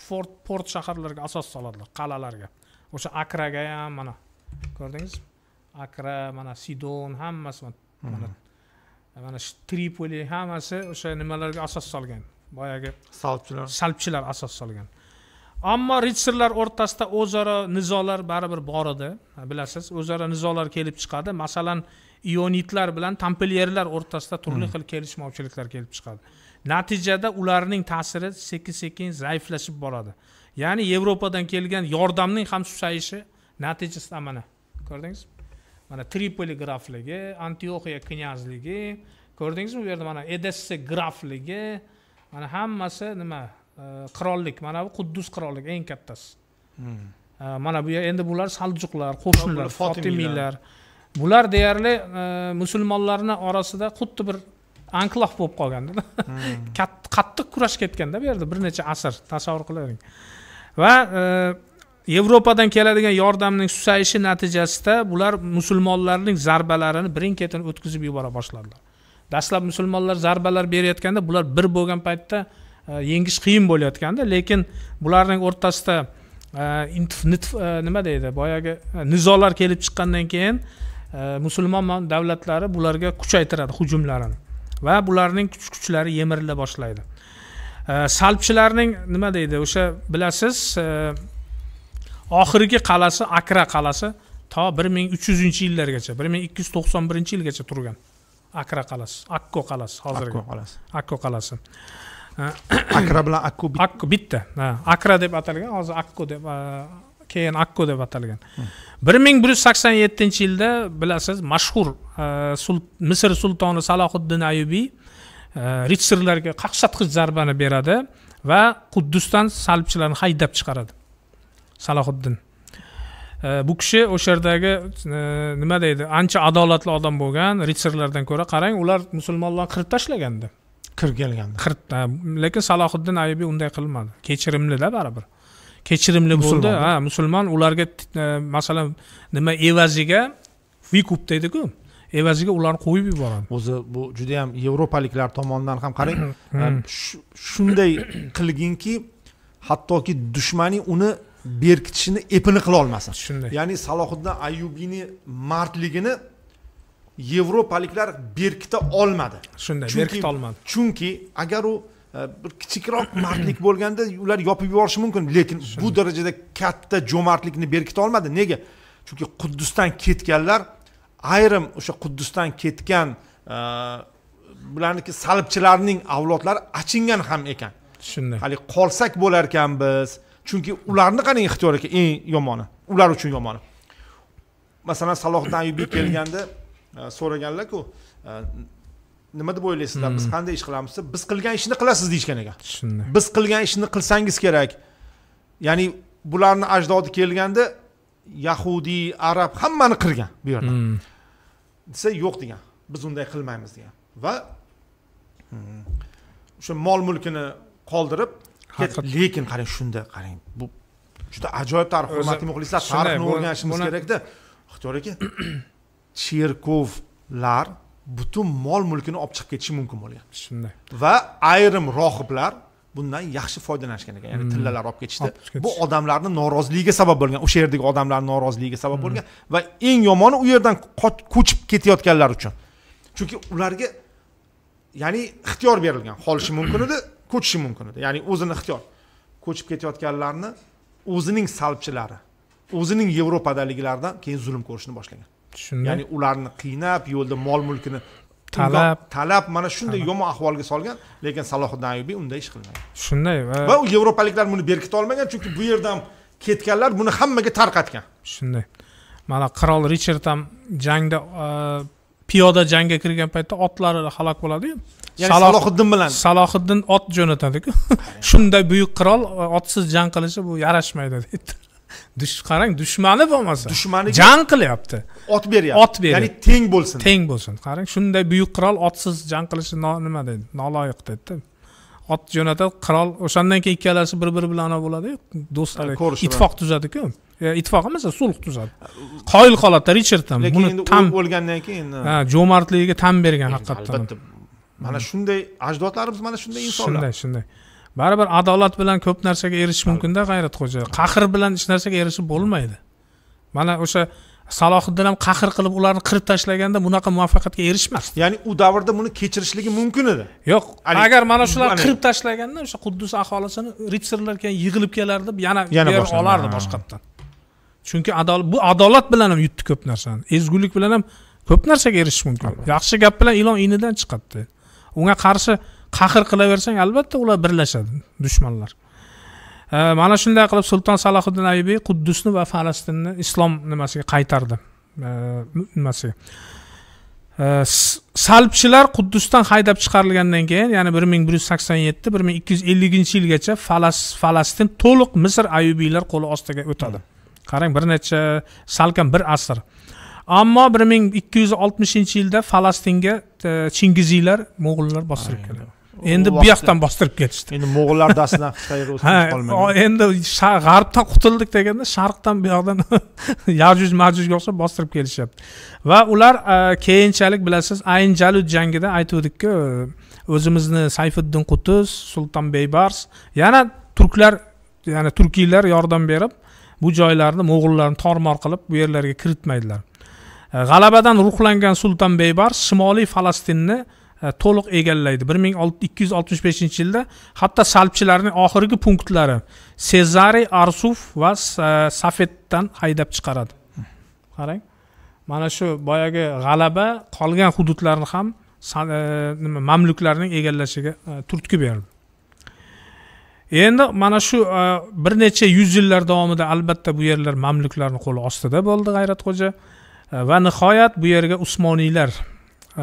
fort port shaharlarga asos soladilar qal'alarga o'sha akraga ham mana ko'rdingizmi akra mana sidon hammasi mana mana shu tripoli hammasi o'sha nimalarga asos solgan boyagi salbchilar salbchilar asos solgan ammo ritsarlar o'rtasida o'zaro nizolar baribir bor edi bilasiz o'zaro nizolar kelib chiqadi masalan ionitlar bilan tampelyerlar o'rtasida turli xil kelishmovchiliklar kelib chiqadi natijada ularning ta'siri sekin sekin zaiflashib boradi ya'ni yevropadan kelgan yordamning ham susayishi natijasida mana ko'rdingizmi mana tripoli grafligi antioxiya knyazligi ko'rdingizmi u yerda mana edessa grafligi mana hammasi nima qirollik mana bu quddus qirollik eng kattasi hmm. mana bu endi bular saljuqlar qo'shnilar fotimiylar bular deyarli e, musulmonlarni orasida xuddi bir anklav bo'lib qolganda <laughs> hmm. qattiq kurash ketganda bu yerda bir necha asr tasavvur qilavering va e, yevropadan keladigan yordamning susayishi natijasida bular musulmonlarning zarbalarini birin ketin o'tkazib yubora boshladilar dastlab musulmonlar zarbalar berayotganda bular bir bo'lgan paytda e, yengish qiyin bo'layotganda lekin bularning o'rtasida e, e, nima deydi boyagi nizolar kelib chiqqandan keyin musulmon davlatlari bularga kuchaytiradi hujumlarini va bularning kuch kuchlari yemirila boshlaydi salbchilarning nima deydi o'sha bilasiz oxirgi qal'asi akra qal'asi to bir ming uch yuzinchi yillargacha bir ming ikki yuz to'qson birinchi yilgacha turgan akra qal'asi akko qal'asi hozirgi akko qal'asi <clears throat> akra bilan akko akko bitta akra deb atalgan hozir akko deb keyin akko deb atalgan bir ming bir yuz sakson yettinchi yilda bilasiz mashhur misr sultoni salohiddin ayubiy ritsarlarga qaqshatqich zarbani beradi va quddusdan salbchilarni haydab chiqaradi salohiddin bu kishi o'sha yerdagi e, nima deydi ancha adolatli odam bo'lgan ritsarlardan ko'ra qarang ular musulmonlarni qirib tashlaganda kirib kelganda qirib lekin salohiddin ayubiy unday qilmadi kechirimlida baribir kechirimli bo'ldi ha musulmon ularga e, masalan nima evaziga vikup deydiku evaziga ularni qo'yib yuboradi o'zi bu juda yam yevropaliklar tomonidan ham qarang <coughs> e, shunday qilginki hattoki dushmaning uni berkitishini epini qila olmasin shunday ya'ni salohiddin ayubiyni mardligini yevropaliklar berkita olmadi shunday berkita olmadi chunki agar u e, bir kichikroq mardlik bo'lganda ular yopib yuborishi mumkin lekin bu darajada katta jo'mardlikni berkita olmadi nega chunki quddusdan ketganlar ayrim o'sha quddusdan ketgan e, bularniki salibchilarning avlodlari achingan ham ekan shunday hali qolsak bo'larkan biz chunki ularni qarang ixtiyor aka eng yomoni ular uchun yomoni masalan salohiddin ayubiy kelganda e, so'raganlarku e, nima deb o'ylaysizlar biz hmm. qanday ish qilamiz desa biz qilgan ishni qilasiz deyishgan ekan shunday biz qilgan ishni qilsangiz kerak ya'ni bularni ajdodi kelganda yahudiy arab hammani qirgan bu yerda hmm. desa yo'q degan biz unday qilmaymiz degan va hmm, o'sha mol mulkini qoldirib lekin qarang shunda qarang bu juda ajoyib tarix hurmatli muxlislar tarixni o'rganishimiz kerakda ixtiyor aka cherkovlar butun mol mulkini olib chiqib ketishi mumkin bo'lgan shunday va ayrim rohiblar bundan yaxshi foydalanishgan ekan ya'ni hmm. tillalar olib ketishdi bu odamlarni noroziligiga sabab bo'lgan o'sha yerdagi odamlarni noroziligiga sabab hmm. bo'lgan va eng yomoni u yerdan ko'chib ketayotganlar uchun chunki ularga ya'ni ixtiyor berilgan qolishi mumkin edi ko'chishi mumkin edi ya'ni o'zini ixtiyor ko'chib ketayotganlarni o'zining salbchilari o'zining yevropadaliklaridan keyin zulm ko'rishni boshlagan tushundim ya'ni ularni qiynab yo'lda mol mulkini talab talab mana shunday yomon ahvolga solgan lekin salohiddin ayubiy unday ish qilmagan shunday va va yevropaliklar buni berkita olmagan chunki bu yerdan ketganlar buni hammaga tarqatgan shunday mana qirol richard ham jangda piyoda jangga kirgan paytda otlari halok bo'ladiyu ya'ni salohiddin bilan salohiddin ot jo'natadiku <laughs> shunday buyuk qirol e, otsiz jang qilishi bu yarashmaydi deydi <laughs> dush qarang dushmani bo'lmasa dushmani jang qilyapti ot beryapti ot beryapti ya'ni teng bo'lsin teng bo'lsin qarang shunday buyuk qirol otsiz jang qilishi nima deydi noloyiq deydida ot jo'natadi qirol o'shandan keyin ikkalasi bir biri bilan bo'ladiyu do'stlar ittifoq tuzadiku emas sulh tuzadi qoyil holatda richard ham lekin endi o'lgandan keyin ha jo'mardligiga tan bergan haqiqatdan albatta mana shunday ajdodlarimiz mana shunday insonlar shunday shunday baribir adolat bilan ko'p narsaga erishish mumkinda g'ayratxo'ja qahr bilan hech narsaga erishib bo'lmaydi mana o'sha salohiddin ham qahr qilib ularni qirib tashlaganda bunaqa muvaffaqiyatga erishmasdi ya'ni u davrda buni kechirishligi mumkin edi yo'q agar mana shularni qirib tashlaganda o'sha quddus aholisini ritsarlar keyin yig'ilib kelardi yana yana olardi boshqatdan chunki adolat bu adolat bilan ham yutdi ko'p narsani ezgulik bilan ham ko'p narsaga erishish mumkin yaxshi gap bilan ilon inidan chiqadi unga qarshi qahr qilaversang albatta ular birlashadi dushmanlar mana shunday qilib sulton salohiddin ayubiy quddusni va falastinni islom nimasiga qaytardi nimasiga salbchilar quddusdan haydab chiqarilgandan keyin ya'ni bir ming bir yuz sakson yetti bir ming ikki yuz elliginchi yilgacha falastin to'liq misr ayubiylar qo'li ostiga o'tadi hmm. qarang bir necha salkam bir asr ammo bir ming ikki yuz oltmishinchi yilda falastinga e, chingiziylar mo'g'ullar bostirib keldi endi bu yoqdan bostirib ketishdi endi mo'g'ullar dastidan hech qayerga <laughs> o'zimiz qolmagan endi g'arbdan qutuldik deganda sharqdan bu yoqdan <laughs> yajuj majujga o'xshab bostirib kelishyapti va ular e, keyinchalik bilasiz ayn jalud jangida aytuvdikku e, o'zimizni sayfiddin qutuz sulton beybars yana turklar ya'ni turkiylar yordam berib bu joylarni mo'g'ullarni tormor qilib bu yerlarga kiritmaydilar e, g'alabadan ruhlangan sulton beybar shimoliy falastinni e, to'liq egallaydi bir ming ikki yuz oltmish beshinchi yilda hatto salbchilarning oxirgi punktlari sezari arsuf va e, safetdan haydab chiqaradi qarang mana shu boyagi g'alaba qolgan hududlarni ham nima mamluklarning egallashiga turtki berdi endi mana shu e, bir necha yuz yillar davomida albatta bu yerlar mamluklarni qo'li ostida bo'ldi g'ayratxo'ja e, va nihoyat bu yerga usmoniylar e,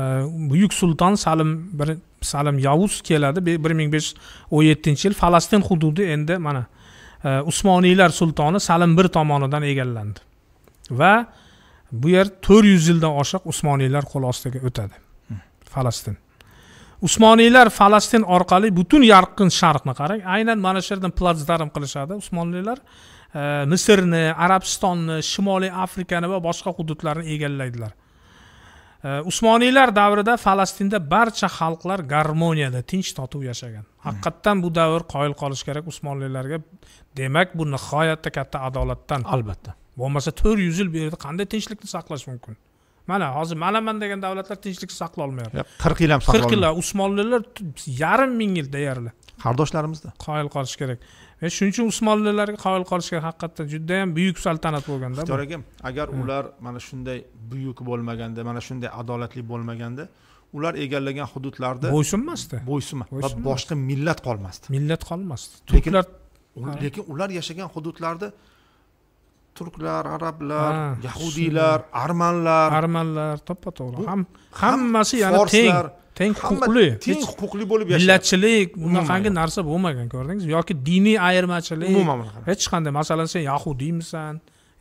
buyuk sulton salim bir salim yavuz keladi bir ming besh yuz o'n yettinchi yil falastin hududi endi mana usmoniylar sultoni salim bir tomonidan egallandi va bu yer to'rt yuz yildan oshiq usmoniylar qo'l ostiga o'tadi hmm. falastin usmoniylar falastin orqali butun yorqin sharqni qarang aynan mana shu yerdan platsdarm qilishadi usmonlilar e, misrni arabistonni shimoliy afrikani va boshqa hududlarni egallaydilar e, usmoniylar davrida falastinda barcha xalqlar garmoniyada tinch totuv yashagan hmm. haqiqatdan bu davr qoyil qolish kerak usmonlilarga demak bu nihoyatda katta adolatdan albatta bo'lmasa to'rt yuz yil bu yerda qanday tinchlikni saqlash mumkin mana hozir manaman degan davlatlar tinchlik saqlolmayapti qirq yil ham saqlolmayapti qirq yil usmonlilar yarim ming yil deyarli qardoshlarimizda qoyil qolish kerak men shuning uchun usmonlilarga qoyil qolish kerak haqiqatdan judayam buyuk saltanat bo'lganda ixtiyor aka agar hmm. ular mana shunday buyuk bo'lmaganda mana shunday adolatli bo'lmaganda ular egallagan hududlarda bo'ysunmasdi bo'ysunma va boshqa millat qolmasdi millat qolmasdi turklar lekin ular yashagan hududlarda turklar arablar yahudiylar armanlar armanlar to'ppa to'g'ri hammasi yana teng teng huquqli teng huquqli bo'lib yashaydi millatchilik bunaqangi narsa bo'lmagan ko'rdingizmi yoki diniy ayirmachilik umuman hech qanday masalan sen yahudiymisan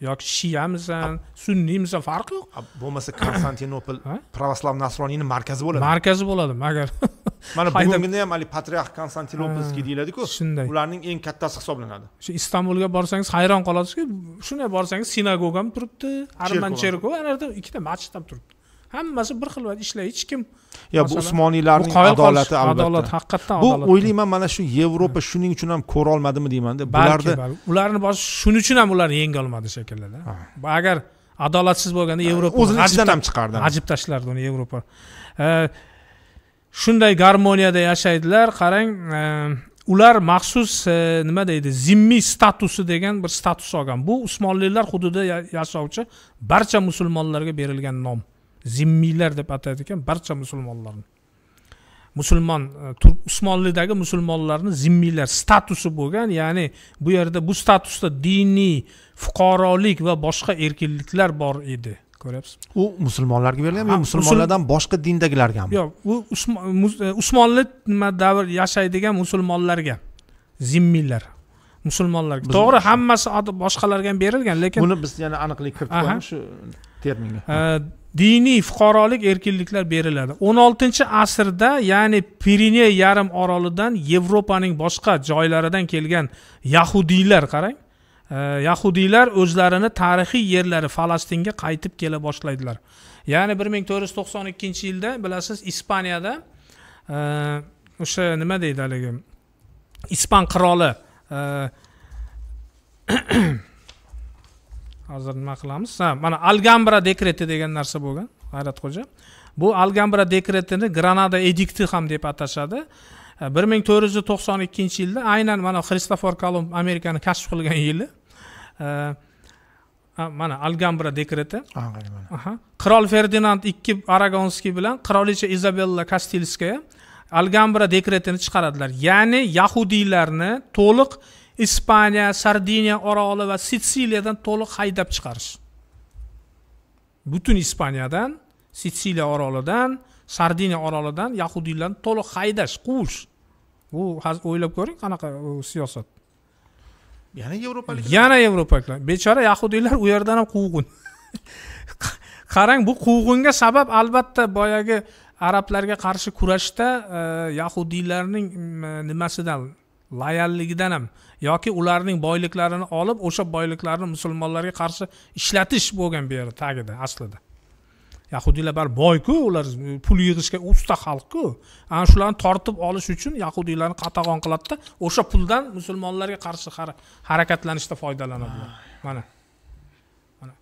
yoki shiyamisan sunniymisan farqi yo'q bo'lmasa konstantinopol pravoslav nasroniyni markazi bo'ladi markazi bo'ladi magar <laughs> mana bugungini ham haligi patriarx konstantinopolskiy deyiladiku shunday ularning eng kattasi hisoblanadi shu istanbulga borsangiz hayron qolasizki shunday borsangiz sinagoga ham turibdi arman cherkovi ana yerda ikkita masjid ham turibdi hammasi bir xil ishlaydi hech kim yo bu usmoniylarning adolati adolat haqiqatdan bu o'ylayman mana shu yevropa shuning uchun ham ko'rolmadimi deymanda bularni ularni shuning uchun ham ular yengolmadi shekillida agar adolatsiz bo'lganda yevropa o'zini ichidan ham chiqardi ajib tashlardi uni yevropa shunday garmoniyada yashaydilar qarang e, ular maxsus e, nima deydi zimmiy statusi degan bir status olgan bu usmonlilar hududida yashovchi barcha musulmonlarga berilgan nom zimmiylar deb ataydi ekan barcha musulmonlarni musulmon e, usmonlidagi musulmonlarni zimmiylar statusi bo'lgan ya'ni bu yerda bu statusda diniy fuqarolik va boshqa erkinliklar bor edi ko'ryapsiz u musulmonlarga berilganmi yo musulmonlardan boshqa dindagilargami yo'q u e, usmonli nima davr yashaydigan musulmonlarga zimmiylar musulmonlarga to'g'ri hammasi boshqalarga ham berilgan lekin buni biz yana aniqlik kiritib shu terminga e, diniy fuqarolik erkinliklar beriladi o'n oltinchi asrda ya'ni pirine yarim orolidan yevropaning boshqa joylaridan kelgan yahudiylar qarang Э, yahudiylar o'zlarini tarixiy yerlari falastinga qaytib kela boshlaydilar ya'ni bir ming to'rt yuz to'qson ikkinchi yilda bilasiz ispaniyada e, o'sha nima deydi haligi ispan qiroli e, <coughs> hozir nima qilamiz ha mana algambra dekreti degan narsa bo'lgan g'ayratxo'ja bu algambra dekretini granada edikti ham deb atashadi Э, bir ming to'rt yuz to'qson ikkinchi yilda aynan mana xristofor kolumb amerikani kashf qilgan yili э, mana algambra dekreti qirol ferdinand ikki aragonskiy bilan qirolicha izabella kastilskaya algambra dekretini chiqaradilar ya'ni yahudiylarni to'liq ispaniya sardiniya oroli va sitsiliyadan to'liq haydab chiqarish butun ispaniyadan sitsiliya orolidan sardiniya orolidan yahudiylarni to'liq haydash quvish bu o'ylab ko'ring qanaqa siyosat yana yevropaliklar yana yevropaliklar bechora yahudiylar u yerdan ham quvg'in <laughs> qarang bu quvg'inga sabab albatta boyagi arablarga qarshi kurashda e, yahudiylarning nimasidan loyalligidan ham yoki ularning boyliklarini olib o'sha boyliklarni musulmonlarga qarshi ishlatish bo'lgan bu yerda tagida aslida yahudiylar baribir boyku ular pul yig'ishga usta xalqku ana shularni tortib olish uchun yahudiylarni qatag'on qiladida o'sha puldan musulmonlarga qarshi harakatlanishda foydalanadilar mana mana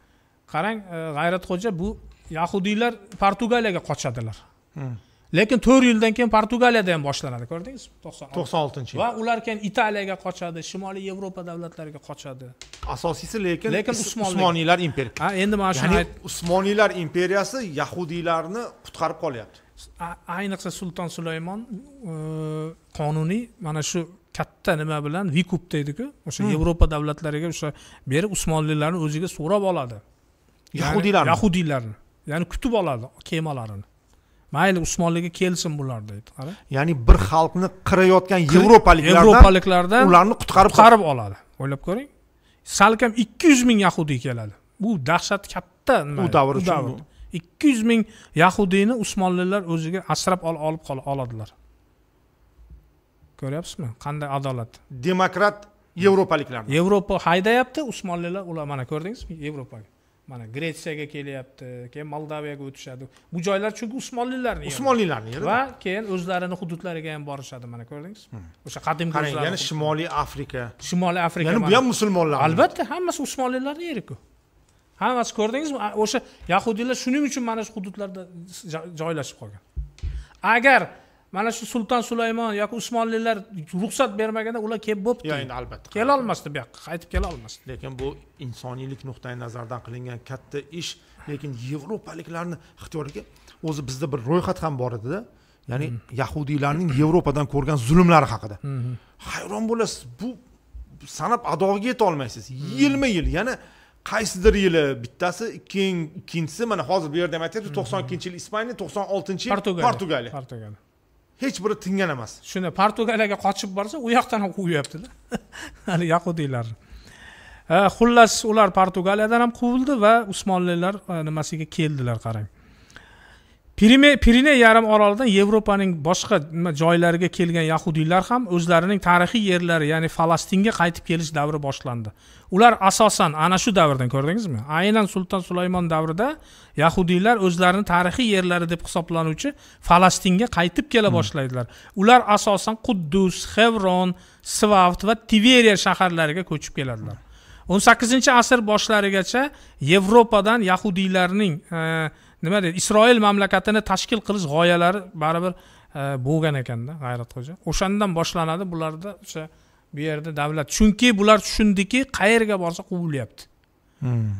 qarang e, g'ayratxo'ja bu yahudiylar portugaliyaga qochadilar hmm. lekin to'rt yildan keyin portugaliyada ham boshlanadi ko'rdingizmi to'qson to'qson oltinchi yil va ular keyin italiyaga qochadi shimoliy yevropa davlatlariga qochadi asosiysi lekin lekin usmoniylar imperiya endi mana shuni ya'ni usmoniylar imperiyasi yahudiylarni qutqarib qolyapti ayniqsa sulton sulaymon qonuniy mana shu katta nima bilan vikup deydiku o'sha hmm. yevropa davlatlariga o'sha berib usmonlilarni o'ziga so'rab oladi yahudiylarni yahudiylarni ya'ni kutib oladi kemalarini mayli usmonlikka kelsin bular deydi qara ya'ni bir xalqni qirayotgan yevropaliklardan yevropaliklardan ularni qutqarib qutqarib oladi o'ylab ko'ring salkam ikki yuz ming yahudiy keladi bu dahshat katta nima u davr uchun ikki yuz ming yahudiyni usmonlilar o'ziga asrab olib oladilar ko'ryapsizmi qanday adolat demokrat yevropaliklarni yevropa haydayapti usmonlilar ular mana ko'rdingizmi yevropaga mana gretsiyaga kelyapti keyin moldaviyaga o'tishadi bu joylar chunki usmonlilarni usmonlilarni yeri va keyin o'zlarini hududlariga ham borishadi mana ko'rdingizmi hmm. o'sha qadimgi qarang yana shimoliy afrika shimoliy afrika yana bu ham musulmonlar albatta hammasi usmonlilarni yeriku hammasi ko'rdingizmi o'sha yahudiylar shuning uchun mana shu hududlarda joylashib qolgan agar mana shu sulton sulaymon yoki usmonlilar ruxsat bermaganda ular kelib bo'libdi yo'q endi albatta kelolmasdi bu yoqqa qaytib kela olmasdi lekin bu insoniylik nuqtai nazaridan qilingan katta ish lekin yevropaliklarni ixtiyoriga o'zi bizda bir ro'yxat ham bor edida ya'ni mm-hmm. yahudiylarning <clears throat> yevropadan ko'rgan zulmlari haqida mm-hmm. hayron bo'lasiz bu sanab adog'iga yetolmaysiz hmm. yilma yil yana qaysidir yili bittasi ikkinchisi mana hozir bu yerda ham aytyapti mm-hmm. to'qson ikkinchi yil ispaniya to'qson oltinchi yil portugaliya portugaliya hech biri tingan emas shunda portugaliyaga qochib borsa u yoqdan ham quvyaptida <laughs> hali yahudiylarni xullas ular portugaliyadan ham quvildi va usmonlilar nimasiga keldilar qarang pirine pirine yarim orolidan yevropaning boshqa joylariga kelgan yahudiylar ham o'zlarining tarixiy yerlari ya'ni falastinga qaytib kelish davri boshlandi ular asosan ana shu davrdan ko'rdingizmi aynan sulton sulaymon davrida yahudiylar o'zlarini tarixiy yerlari deb hisoblanuvchi falastinga qaytib kela hmm. boshlaydilar ular asosan quddus xevron svaft va tiveriya shaharlariga ko'chib keladilar hmm. o'n sakkizinchi asr boshlarigacha yevropadan yahudiylarning e, nima deydi isroil mamlakatini tashkil qilish g'oyalari baribir e, bo'lgan ekanda g'ayratxo'ja o'shandan boshlanadi bularda o'sha bu yerda davlat chunki bular tushundiki qayerga borsa quvilyapti hmm.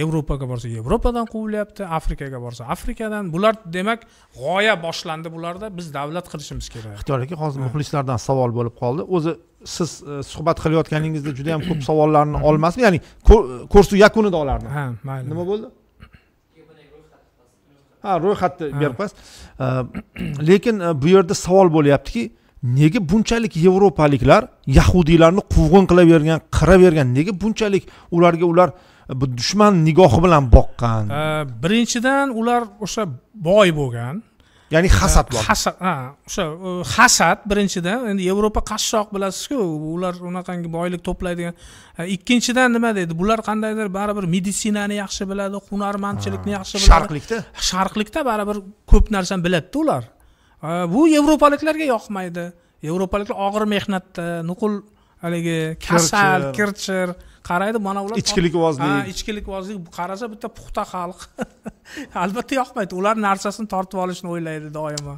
yevropaga borsa yevropadan quvilyapti afrikaga borsa afrikadan bular demak g'oya boshlandi bularda biz davlat qilishimiz kerak ixtiyor aka hozir muxlislardan savol bo'lib qoldi o'zi siz e, suhbat qilayotganingizda juda yam ko'p savollarni olmasmi ya'ni ko'rsuv yakunida olardim ha mayli nima bo'ldi ha ro'yxatni berib qo'yasiz ehm, <clears throat> lekin e, bu yerda savol bo'lyaptiki nega bunchalik yevropaliklar yahudiylarni quvg'in qilavergan qiravergan nega bunchalik ularga ular e, bu dushman nigohi bilan boqqan ehm, birinchidan ular o'sha boy bo'lgan ya'ni hasad bor hasad ha o'sha e, hasad birinchidan endi yevropa qashshoq bilasizku ular unaqangi boylik to'playdigan ikkinchidan nima deydi bular qandaydir baribir meditsinani yaxshi biladi hunarmandchilikni yaxshi biladi sharqlikda sharqlikda baribir ko'p narsani biladida ular bu yevropaliklarga yoqmaydi yevropaliklar og'ir mehnatda nuqul haligi kasal kirchir qaraydi mana ular ichkilik ovozlik ichkilik qarasa bitta puxta xalq <laughs> albatta yoqmaydi ular narsasini tortib olishni o'ylaydi doimo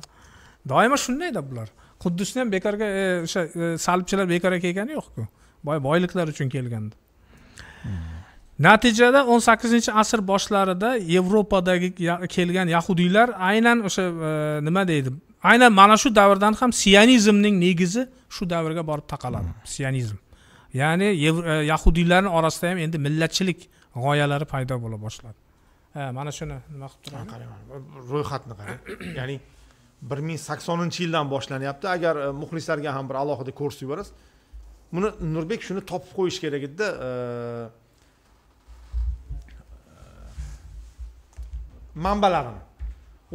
doimo shundayda bular quddusni ham bekorga e, o'sha e, salbchilar bekorga kelgani yo'qku boy boyliklar uchun kelgandi hmm. natijada o'n sakkizinchi asr boshlarida yevropadagi kelgan yahudiylar aynan o'sha e, nima deydi aynan mana shu davrdan ham sionizmning negizi shu davrga borib taqaladi hmm. sionizm ya'ni e, yahudiylarni orasida ham endi millatchilik g'oyalari paydo bo'la boshladi ha mana shuni nima qilib turadi qarang ro'yxatni qarang <coughs> ya'ni bir ming saksoninchi yildan boshlanyapti agar e, muxlislarga ham bir alohida ko'rsatib yuborasiz buni nurbek shuni topib qo'yish kerak edida e, manbalarini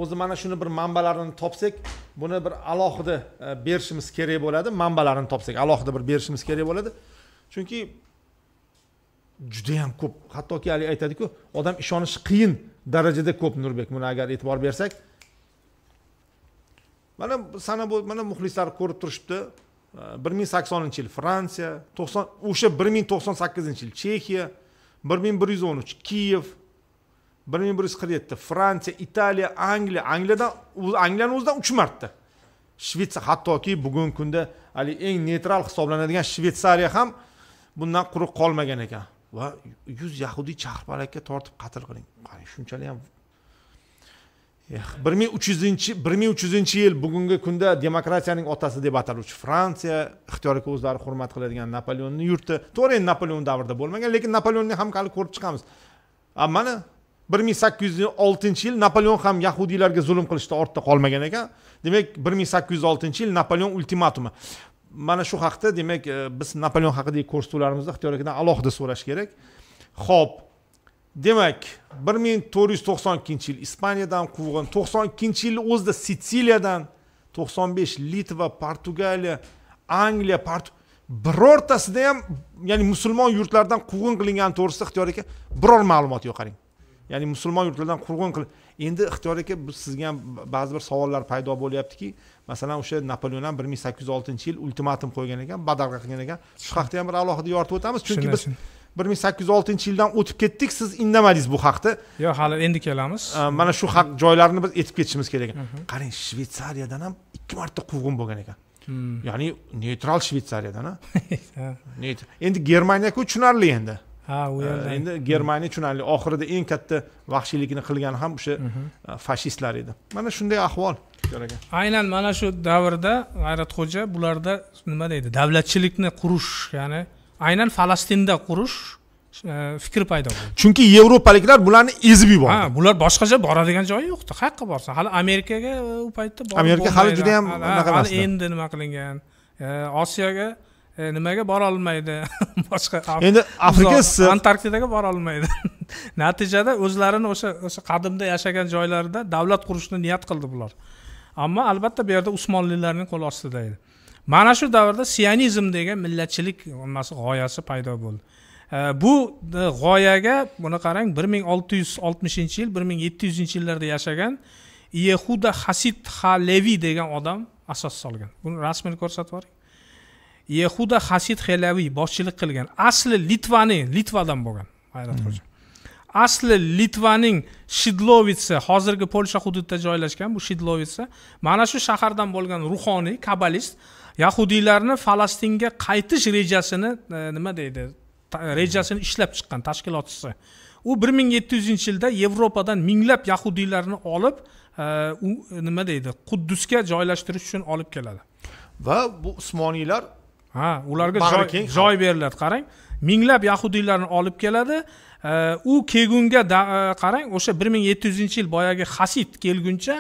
o'zi mana shuni bir manbalarini topsak buni bir alohida berishimiz kerak bo'ladi manbalarini topsak alohida bir berishimiz kerak bo'ladi chunki judayam ko'p hattoki haligi aytadiku odam ishonishi qiyin darajada ko'p nurbek buni agar e'tibor bersak mana sanab mana muxlislar ko'rib turishibdi bir ming saksoninchi yil fransiya to'qson o'sha bir ming to'qson sakkizinchi yil chexiya bir ming bir yuz o'n uch kiyev bir ming bir yuz qirq yetti fransiya italiya angliya angliyadan angliyani o'zidan uch marta shvetsiya hattoki bugungi kunda haligi eng neytral hisoblanadigan shvetsariya ham bundan quruq qolmagan ekan va yuz yahudiy charxpalakka tortib qatl qiling qarang shunchalik ham eh, bir ming uch yuzinchi bir ming uch yuzinchi yil bugungi kunda demokratiyaning otasi deb ataluvchi fransiya ixtiyoriga o'zlari hurmat qiladigan napoleonni yurti to'g'ri endi napoleon davrida bo'lmagan lekin napoleonni ham hali ko'rib chiqamiz a mana bir ming sakkiz yuz oltinchi yil napoleon ham yahudiylarga zulm qilishda ortda qolmagan ekan demak bir ming sakkiz yuz oltinchi yil napoleon ultimatumi mana shu haqda demak e, biz napoleon haqidagi ko'rsatuvlarimizda ixtiyor akadan alohida so'rash kerak ho'p demak bir ming to'rt yuz to'qson ikkinchi yil ispaniyadan quvg'in to'qson ikkinchi yilni o'zida sitsiliyadan to'qson besh litva portugaliya angliya port birortasida ham ya'ni musulmon yurtlardan quvg'in qilingani to'g'risida ixtiyor aka biror ma'lumot yo'q qarang ya'ni musulmon yurtlardan quvg'in qilib endi ixtiyor aka sizga ham ba'zi bir savollar paydo bo'lyaptiki masalan o'sha napoleon ham bir ming sakkiz yuz oltinchi yil ultimatum qo'ygan ekan badarg'a qilgan ekan shu haqida ham bir alohida yoritib o'tamiz chunki biz bir ming sakkiz yuz oltinchi yildan o'tib ketdik siz indamadingiz bu haqda yo'q hali endi kelamiz mana shu haq joylarini biz aytib ketishimiz kerak ekan qarang shvetsariyadan ham ikki marta quvg'in bo'lgan ekan hmm. ya'ni neytral shvetsariyadan a <laughs> endi germaniyaku tushunarli endi ha u yerda endi germaniya tushunarli oxirida eng katta vahshiylikni qilgan ham o'sha mhm. e, fashistlar edi mana shunday ahvol aka aynan mana shu davrda g'ayratxo'ja bularda nima deydi davlatchilikni qurish ya'ni aynan falastinda qurish e, fikr paydo bo'ldi chunki yevropaliklar bularni ezib yubordi ha bular boshqacha boradigan joyi yo'qdi qayerqa borsin hali amerikaga u paytda amerika hali juda yam hali endi nima qilingan e, osiyoga E, nimaga borolmaydi <laughs> boshqa endi afrika antarktidaga borolmaydi <laughs> natijada o'zlarini o'sha o'sha qadimda yashagan joylarida davlat qurishni niyat qildi bular ammo albatta bu yerda usmonlilarning qo'l ostida edi mana shu davrda sionizm degan millatchilik nimasi g'oyasi paydo bo'ldi e, bu e, g'oyaga buni qarang bir ming olti yuz oltmishinchi yil bir ming yetti yuzinchi yillarda yashagan yehuda hasid halevi degan odam asos solgan buni rasmini ko'rsatib yuboring yehuda hasid helaviy boshchilik qilgan asli litvaning litvadan bo'lgan hayrat hmm. xo'ja asli litvaning shidlovitsa hozirgi polsha hududida joylashgan bu shidlovitsa mana shu shahardan bo'lgan ruhoniy kabalist yahudiylarni falastinga qaytish rejasini e, nima deydi rejasini ishlab chiqqan tashkilotchisi u bir ming yetti yuzinchi yilda yevropadan minglab yahudiylarni olib e, u nima deydi quddusga joylashtirish uchun olib keladi va bu usmoniylar ha ularga joy beriladi qarang minglab yahudiylarni olib keladi u kelgunga e, qarang o'sha bir ming yetti yuzinchi yil boyagi hasid kelguncha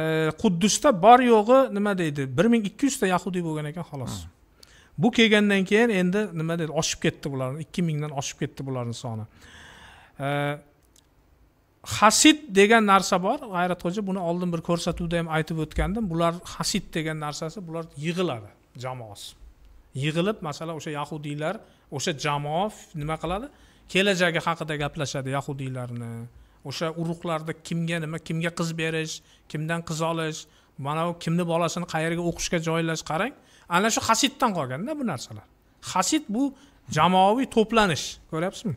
e, quddusda bor yo'g'i nima deydi bir ming ikki yuzta yahudiy bo'lgan ekan xolos bu kelgandan keyin endi nima deydi oshib ketdi bularni ikki mingdan oshib ketdi bularni soni hasid degan narsa bor g'ayratxo'ja buni oldin bir ko'rsatuvda ham aytib o'tgandim bular hasid degan narsasi bular yig'iladi jamoasi yig'ilib masalan o'sha yahudiylar o'sha jamoa nima qiladi kelajagi haqida gaplashadi yahudiylarni o'sha urug'larda kimga nima kimga qiz berish kimdan qiz olish mana bu kimni bolasini qayerga o'qishga joylash qarang ana shu hasiddan qolganda bu narsalar hasid bu jamoaviy to'planish ko'ryapsizmi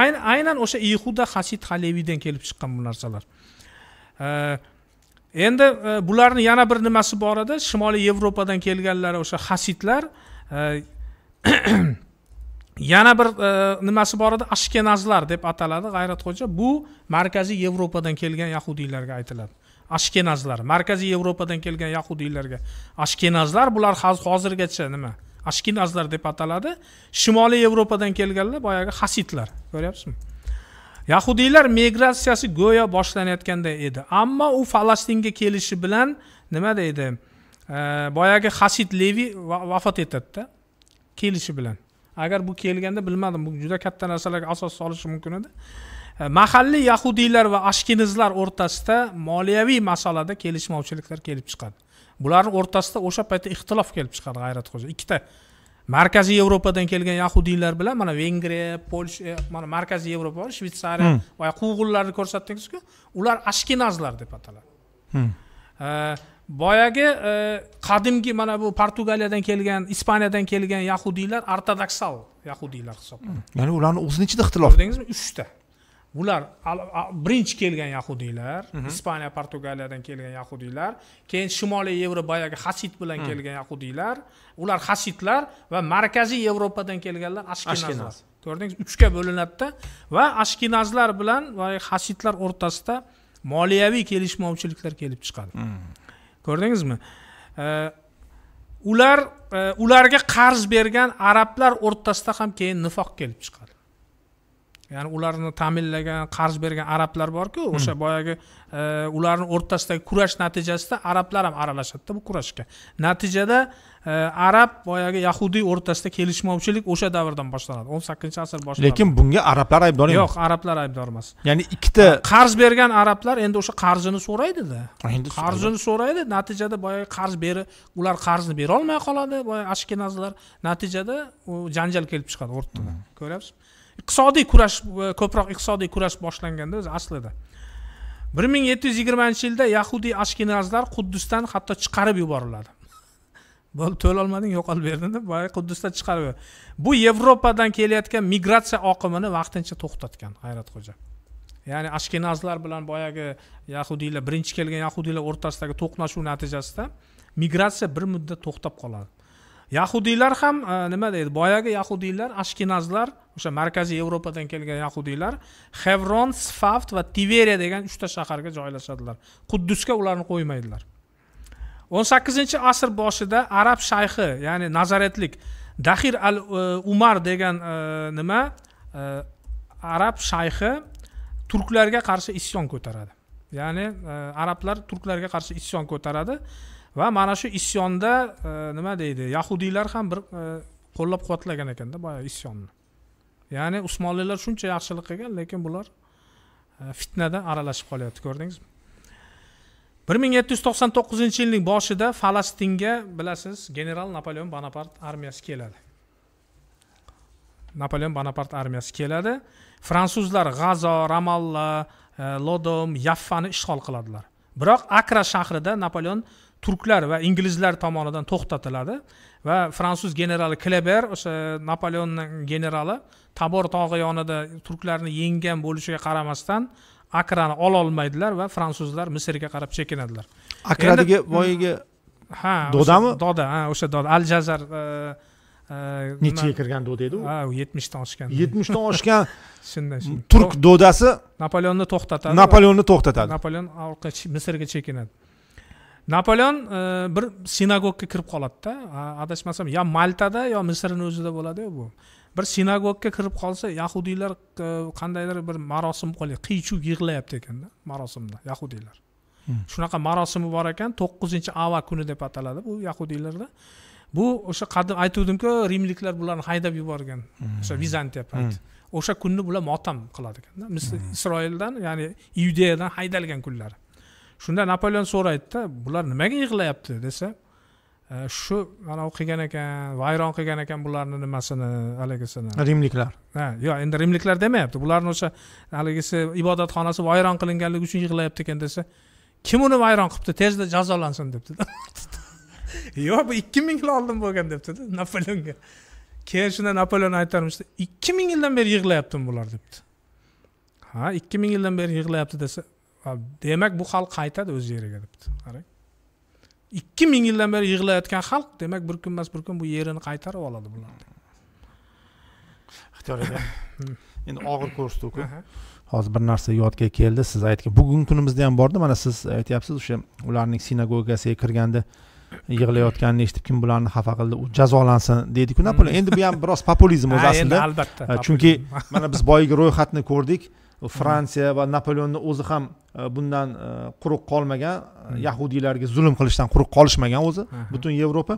aynan aynan o'sha ihuda hasid haleviydan kelib chiqqan bu narsalar endi e, bularni yana bir nimasi bor edi shimoliy yevropadan kelganlar o'sha hasidlar Э, <clears throat> yana bir э, nimasi bor edi ashkenazlar deb ataladi g'ayratxo'ja bu markaziy yevropadan kelgan yahudiylarga aytiladi ashkenazlar markaziy yevropadan kelgan yahudiylarga ashkenazlar bular hozirgacha nima ashkenazlar deb ataladi shimoliy yevropadan kelganlar boyagi hasidlar ko'ryapsizmi yahudiylar migratsiyasi go'yo boshlanayotganday edi ammo u falastinga kelishi bilan nima deydi boyagi hasid levi vafot etadida kelishi bilan agar bu kelganda bilmadim bu juda katta narsalarga asos solishi mumkin edi mahalliy yahudiylar va ashkenizlar o'rtasida moliyaviy masalada kelishmovchiliklar kelib chiqadi bularni o'rtasida o'sha paytda ixtilof kelib chiqadi g'ayratxo'ja ikkita markaziy yevropadan kelgan yahudiylar bilan mana vengriya polsha e, mana markaziy yevropa bor shvetsariya hmm. va quvg'inlarni ko'rsatdingizku ular ashkenazlar deb ataladi hmm. boyagi e, qadimgi mana bu portugaliyadan kelgan ispaniyadan kelgan yahudiylar ortodoksal yahudiylar hisoblanadi hmm. ya'ni ularni o'zini ichida ixtilof ko'rdingizmi uchta bular birinchi kelgan yahudiylar ispaniya portugaliyadan kelgan yahudiylar keyin shimoliy yevropa boyagi hasid bilan kelgan yahudiylar ular hasidlar va markaziy yevropadan kelganlar ashkinazlar ko'rdingiz uchga bo'linadida va ashkenazlar bilan hasidlar o'rtasida moliyaviy kelishmovchiliklar kelib chiqadi hmm. ko'rdingizmi ular e, ularga qarz bergan arablar o'rtasida ham keyin nifoq kelib chiqadi ya'ni ularni ta'minlagan qarz bergan arablar borku hmm. o'sha boyagi e, ularni o'rtasidagi kurash natijasida arablar ham aralashadida bu kurashga natijada e, arab boyagi yahudiy o'rtasida kelishmovchilik o'sha davrdan boshlanadi o'n sakkizinchi asr boshida lekin bunga arablar aybdor emas yo'q arablar aybdor emas ya'ni ikkita qarz bergan arablar endi o'sha qarzini so'raydida qarzini so'raydi natijada boyagi qarz beri ular qarzni berolmay qoladi boyagi ashkenazlar natijada u janjal kelib chiqadi o'rtada hmm. ko'ryapsizmi iqtisodiy kurash e, ko'proq iqtisodiy kurash boshlanganda o'zi aslida bir ming yetti yuz yigirmanchi yilda yahudiy ashkenazlar quddusdan hatto chiqarib yuboriladi <laughs> bo'ldi to'lolmading yo'qolib berding deb boyagi quddusdan chiqarib bu yevropadan kelayotgan migratsiya oqimini vaqtincha to'xtatgan hayratxo'ja ya'ni ashkenazlar bilan boyagi yahudiylar birinchi kelgan yahudiylar o'rtasidagi to'qnashuv natijasida migratsiya bir muddat to'xtab qoladi yahudiylar ham e, nima deydi boyagi yahudiylar ashkenazlar o'sha markaziy yevropadan kelgan yahudiylar xevron sfaft va tiveriya degan uchta shaharga joylashadilar quddusga ularni qo'ymaydilar o'n sakkizinchi asr boshida arab shayxi ya'ni nazaretlik dahir al umar degan e, nima e, arab shayxi turklarga qarshi isyon ko'taradi ya'ni arablar turklarga qarshi isyon ko'taradi va mana shu isyonda e, nima deydi yahudiylar ham bir e, qo'llab quvvatlagan ekanda boya isyonni ya'ni usmonlilar shuncha yaxshilik qilgan lekin bular e, fitnada aralashib qolyapti ko'rdingizmi bir ming yetti yuz to'qson to'qqizinchi yilning boshida falastinga bilasiz general napoleon bonapart armiyasi keladi napoleon bonapart armiyasi keladi fransuzlar g'azo ramalla lodom yaffani ishg'ol qiladilar biroq akra shahrida napoleon turklar va inglizlar tomonidan to'xtatiladi va fransuz generali kleber o'sha napoleonni generali tabor tog'i yonida turklarni yenggan bo'lishiga qaramasdan akrani ololmaydilar va fransuzlar misrga qarab chekinadilar akradagi boyagi ha dodami doda ha o'sha doda al jazar e, e, nechiga kirgan doda edi u ha u yetmishdan oshgan yetmishdan oshgan <laughs> shunday turk dodasi napoleonni to'xtatadi napoleonni to'xtatadi napoleon orqa misrga chekinadi napoleon e, bir sinagogga kirib qoladida adashmasam yo maltada yo misrni o'zida bo'ladiyu bu bir sinagogga kirib qolsa yahudiylar e, qandaydir bir marosim qilyapti chuv yig'layapti ekanda marosimda yahudiylar hmm. shunaqa marosimi bor ekan to'qqizinchi ava kuni deb ataladi bu yahudiylarda bu o'sha qadim aytuvdimku rimliklar bularni haydab yuborgan hmm. o'sha vizantiya payt hmm. o'sha kunni bular motam qiladi ekanda misr isroildan ya'ni iudeyadan haydalgan kunlari shunda napoleon so'raydida bular nimaga yig'layapti desa e, shu anavi qilgan ekan vayron qilgan ekan bularni nimasini haligisini rimliklar ha yo'q endi rimliklar demayapti bularni o'sha haligisi ibodatxonasi vayron qilinganligi uchun yig'layapti ekan desa kim uni vayron qilibdi tezda jazolansin debdida <laughs> yo'q bu ikki ming yil oldin bo'lgan debdida napoleonga keyin shunda napoleon aytarmishda ikki ming yildan beri yig'layaptimi bular debdi ha ikki ming yildan beri yig'layapti desa demak bu xalq qaytadi o'z yeriga debdi qarang ikki ming yildan beri yig'layotgan xalq demak bir kun emas bir kun bu yerini qaytarib oladi bular ixtiyor aka <laughs> endi og'ir ko'rsatuvku hozir bir narsa yodga keldi siz aytgan bugungi kunimizda ham borda mana siz aytyapsiz o'sha ularning sinagogasiga kirganda yig'layotganini eshitib kim bularni xafa qildi u jazolansin deydiku napoleon hmm. endi bu ham biroz populizm <laughs> o'zi aslida albatta chunki mana biz boyagi ro'yxatni ko'rdik fransiya va napoleonni o'zi ham e, bundan e, quruq qolmagan hmm. yahudiylarga zulm qilishdan quruq qolishmagan o'zi butun yevropa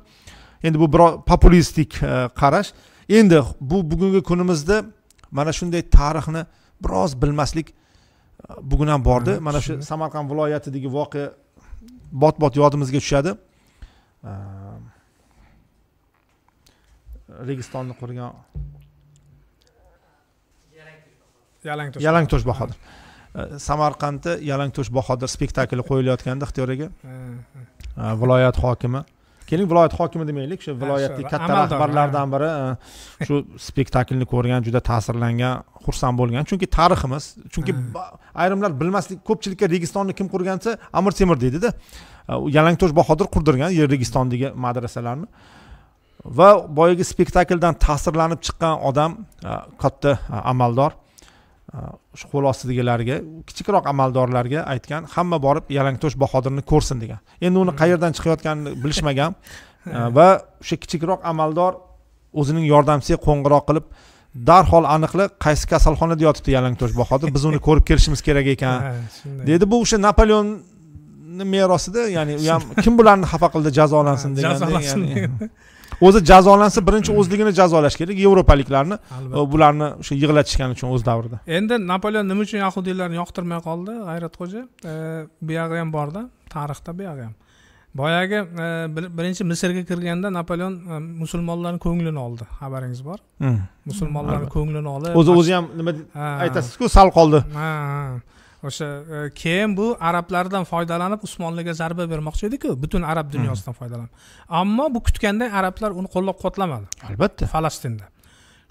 endi bu biroz populistik e, qarash endi bu bugungi kunimizda mana shunday tarixni biroz bilmaslik bugun ham borda mana shu samarqand viloyatidagi voqea bot bot yodimizga tushadi registonni qurgan yalangtosh yalangtosh bahodir samarqandda yalangtosh bahodir spektakli qo'yilayotganda ixtiyor aka e, viloyat hokimi keling viloyat hokimi demaylik o'sha viloyatning katta rahbarlaridan biri e, shu <laughs> spektaklni ko'rgan juda ta'sirlangan xursand bo'lgan chunki tariximiz chunki ayrimlar bilmaslik ko'pchilikka registonni kim qurgan desa amir temur deydida e, yalangtosh bahodir qurdirgan registondagi madrasalarni va boyagi spektakldan ta'sirlanib chiqqan odam katta amaldor shu qo'l ostidagilarga kichikroq amaldorlarga aytgan hamma borib yalangtosh bahodirni ko'rsin degan endi uni mm-hmm. qayerdan chiqayotganini bilishmagan <laughs> va o'sha kichikroq amaldor o'zining yordamchisiga qo'ng'iroq qilib darhol aniqla qaysi kasalxonada yotibdi yalangtosh bahodir biz uni ko'rib kelishimiz kerak ekan <laughs> dedi bu o'sha napoleon merosida ya'ni u ham kim bularni xafa qildi jazolansin deganda o'zi jazolansa birinchi o'zligini jazolash kerak yevropaliklarni e, bularni o'sha yig'latishgani uchun o'z davrida endi napoleon nima uchun yahudiylarni yoqtirmay qoldi g'ayratxo'ja e, buyog'i ham borda tarixda buyog'i ham boyagi e, birinchi misrga kirganda napoleon musulmonlarni ko'nglini oldi xabaringiz bor hmm. musulmonlarni ko'nglini olib o'zi o'zi ham nima aytasizku sal qoldi ha o'sha e, keyin bu arablardan foydalanib usmonliga zarba bermoqchi ediku butun arab hmm. dunyosidan foydalanib ammo bu kutganday arablar uni qo'llab quvvatlamadi albatta falastinda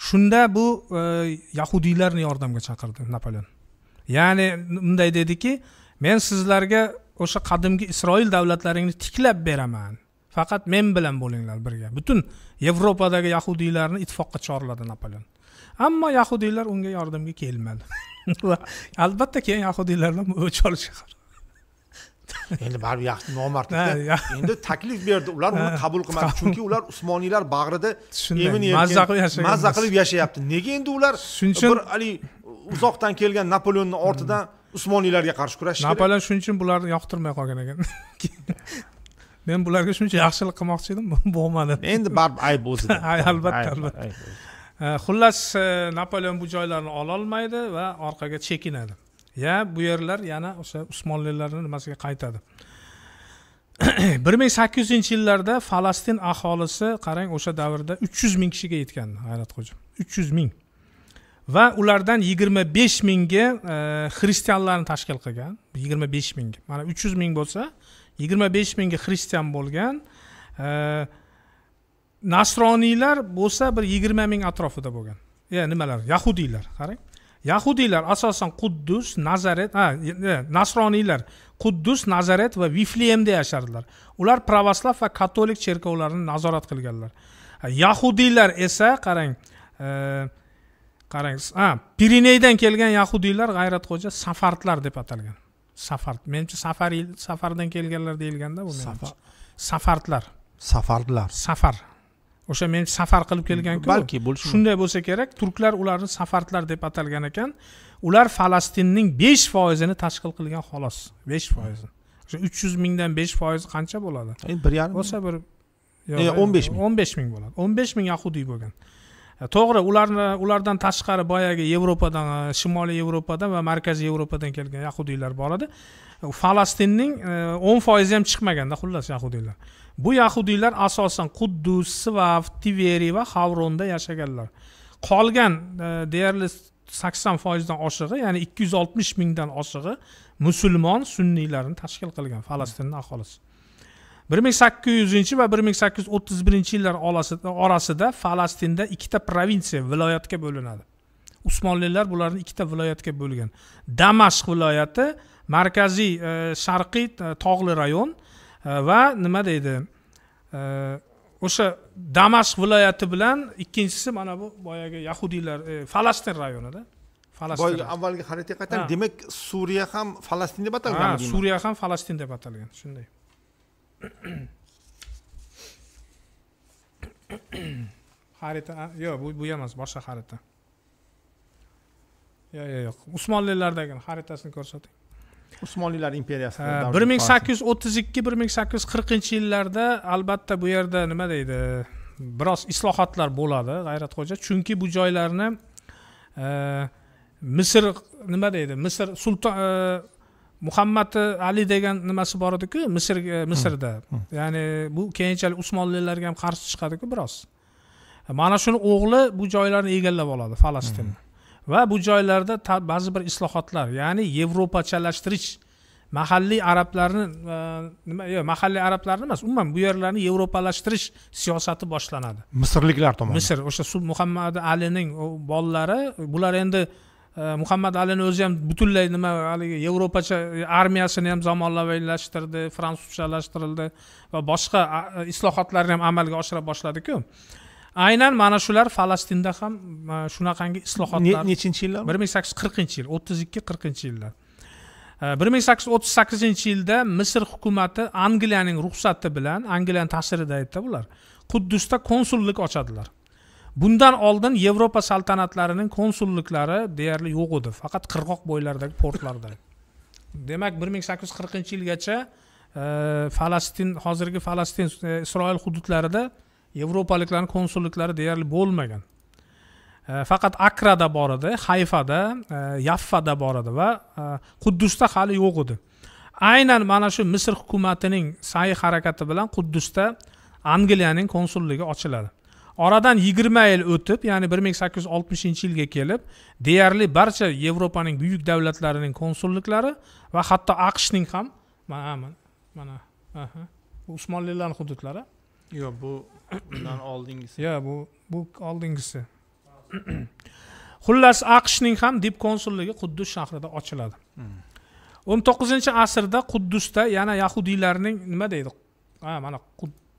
shunda bu e, yahudiylarni yordamga chaqirdi napoleon ya'ni unday dediki men sizlarga o'sha qadimgi isroil davlatlaringni tiklab beraman faqat men bilan bo'linglar birga butun yevropadagi yahudiylarni ittifoqqa chorladi napoleon ammo yahudiylar unga yordamga kelmadi <laughs> va albatta keyin yahudiylardan o'ch olish <laughs> endi baribir yaxshi nomard endi taklif berdi ular uni qabul qilmadi chunki ular usmoniylar bag'rida emin mazza qilib yashayapti mazza qilib yashayapti nega endi ular shuning uchun bir haligi uzoqdan kelgan napoleonni ortidan usmoniylarga qarshi kurashish kerak napoleon shuning uchun bularni yoqtirmay qolgan ekan <laughs> men bularga shuncha yaxshilik qilmoqchi edim bo'lmadi endi baribir ayb o'zida albatta albatta Э, xullas э, napoleon bu joylarni ololmaydi va orqaga chekinadi ya bu yerlar yana o'sha usmonlilarni nimasiga qaytadi <clears throat> bir ming sakkiz yuzinchi yillarda falastin aholisi qarang o'sha davrda uch yuz ming kishiga yetgan g'ayratxo'ja uch yuz ming va ulardan yigirma besh mingi e, xristianlarni tashkil qilgan yigirma besh ming mana uch yuz ming bo'lsa yigirma besh mingi xristian bo'lgan e, nasroniylar bo'lsa bir yigirma ming atrofida bo'lgan ya nimalar yahudiylar qarang yahudiylar asosan quddus nazaret ha e, nasroniylar quddus nazaret va vifleyemda yashardilar ular pravoslav va katolik cherkovlarini nazorat qilganlar yahudiylar esa qarang e, qarang ha pirineydan kelgan yahudiylar g'ayratxo'ja safardlar deb atalgan safard menimcha safariy safardan kelganlar deyilganda bu safardlar safardlar safar o'sha men safar qilib kelganku balki bo'lishi shunday bo'lsa kerak turklar ularni safartlar deb atalgan ekan ular falastinning besh foizini tashkil qilgan xolos besh foizini o'sha uch yuz mingdan besh foizi qancha bo'ladi bir yarim bo'lsa bir o'n besh ming o'n besh ming bo'ladi o'n besh ming yahudiy bo'lgan e, to'g'ri ularni ulardan tashqari boyagi yevropadan e, shimoliy yevropadan va markaziy yevropadan kelgan yahudiylar bor edi e, falastinning o'n foizi ham chiqmaganda xullas yahudiylar bu yahudiylar asosan quddus sivav tiveri va havronda yashaganlar qolgan e, deyarli sakson foizdan oshig'i ya'ni ikki yuz oltmish mingdan oshig'i musulmon sunniylarni tashkil qilgan falastinni aholisi bir ming sakkiz yuzinchi va bir ming sakkiz yuz o'ttiz birinchi yillar orasida falastinda ikkita provinsiya viloyatga bo'linadi usmonlilar bularni ikkita viloyatga bo'lgan damashq viloyati markaziy e, sharqiy e, tog'li rayon va э, nima deydi э, o'sha damashq viloyati bilan ikkinchisi mana bu boyagi yahudiylar e, falastin rayonida falastin avvalgi xaritaga qaytamiz demak suriya ham falastin deb atalgan ha suriya ham falastin deb atalgan shunday <coughs> xarita yo'q bu bu emas boshqa xarita yo'q yo'q yo'q usmonlilardagi xaritasini ko'rsating usmonlilar imperiyasi bir ming sakkiz yuz o'ttiz ikki bir ming sakkiz yuz qirqinchi yillarda albatta bu yerda nima deydi biroz islohotlar bo'ladi g'ayratxo'ja chunki bu joylarni e, misr nima deydi misr sulton e, muhammad ali degan nimasi bor ediku misr e, misrda ya'ni bu keyinchalik usmonlilarga ham qarshi chiqadiku biroz mana shuni o'g'li bu joylarni egallab oladi falastinni va bu joylarda ba'zi bir islohotlar ya'ni yevropachalashtirish mahalliy arablarni nima yo'q mahalliy arablarni emas umuman bu yerlarni yevropalashtirish siyosati boshlanadi misrliklar tomonidan misr o'sha muhammad alining bolalari bular endi e, muhammad alini o'zi ham butunlay nima haligi yevropacha armiyasini ham zamonaviylashtirdi fransuzchalashtirildi va boshqa islohotlarni ham amalga oshira boshladiku aynan mana shular falastinda ham shunaqangi islohotlar nechinchi yillar bir ming sakkiz yuz qirqinchi yil o'ttiz ikki qirqinchi yillar bir ming sakkiz yuz o'ttiz sakkizinchi yilda misr hukumati angliyaning ruxsati bilan angliyani ta'sirida aytdi bular quddusda konsullik ochadilar bundan oldin yevropa saltanatlarining konsulliklari deyarli yo'q edi faqat qirg'oq bo'ylaridagi portlarda <laughs> demak bir ming sakkiz yuz qirqinchi yilgacha falastin hozirgi falastin e, isroil hududlarida yevropaliklarni konsulliklari deyarli bo'lmagan e, faqat akrada bor edi hayfada e, yaffada bor edi va e, quddusda hali yo'q edi aynan mana shu misr hukumatining sa'yi harakati bilan quddusda angliyaning konsulligi ochiladi oradan yigirma yil o'tib ya'ni bir ming sakkiz yuz oltmishinchi yilga kelib deyarli barcha yevropaning buyuk davlatlarining konsulliklari va hatto aqshning ham mana mana usmonlilarni hududlari yo'q bu <coughs> bundan oldingisi yo bu bu oldingisi <coughs> xullas aqshning ham dip konsulligi quddus shahrida ochiladi hmm. o'n to'qqizinchi asrda quddusda yana yahudiylarning nima deydi ha mana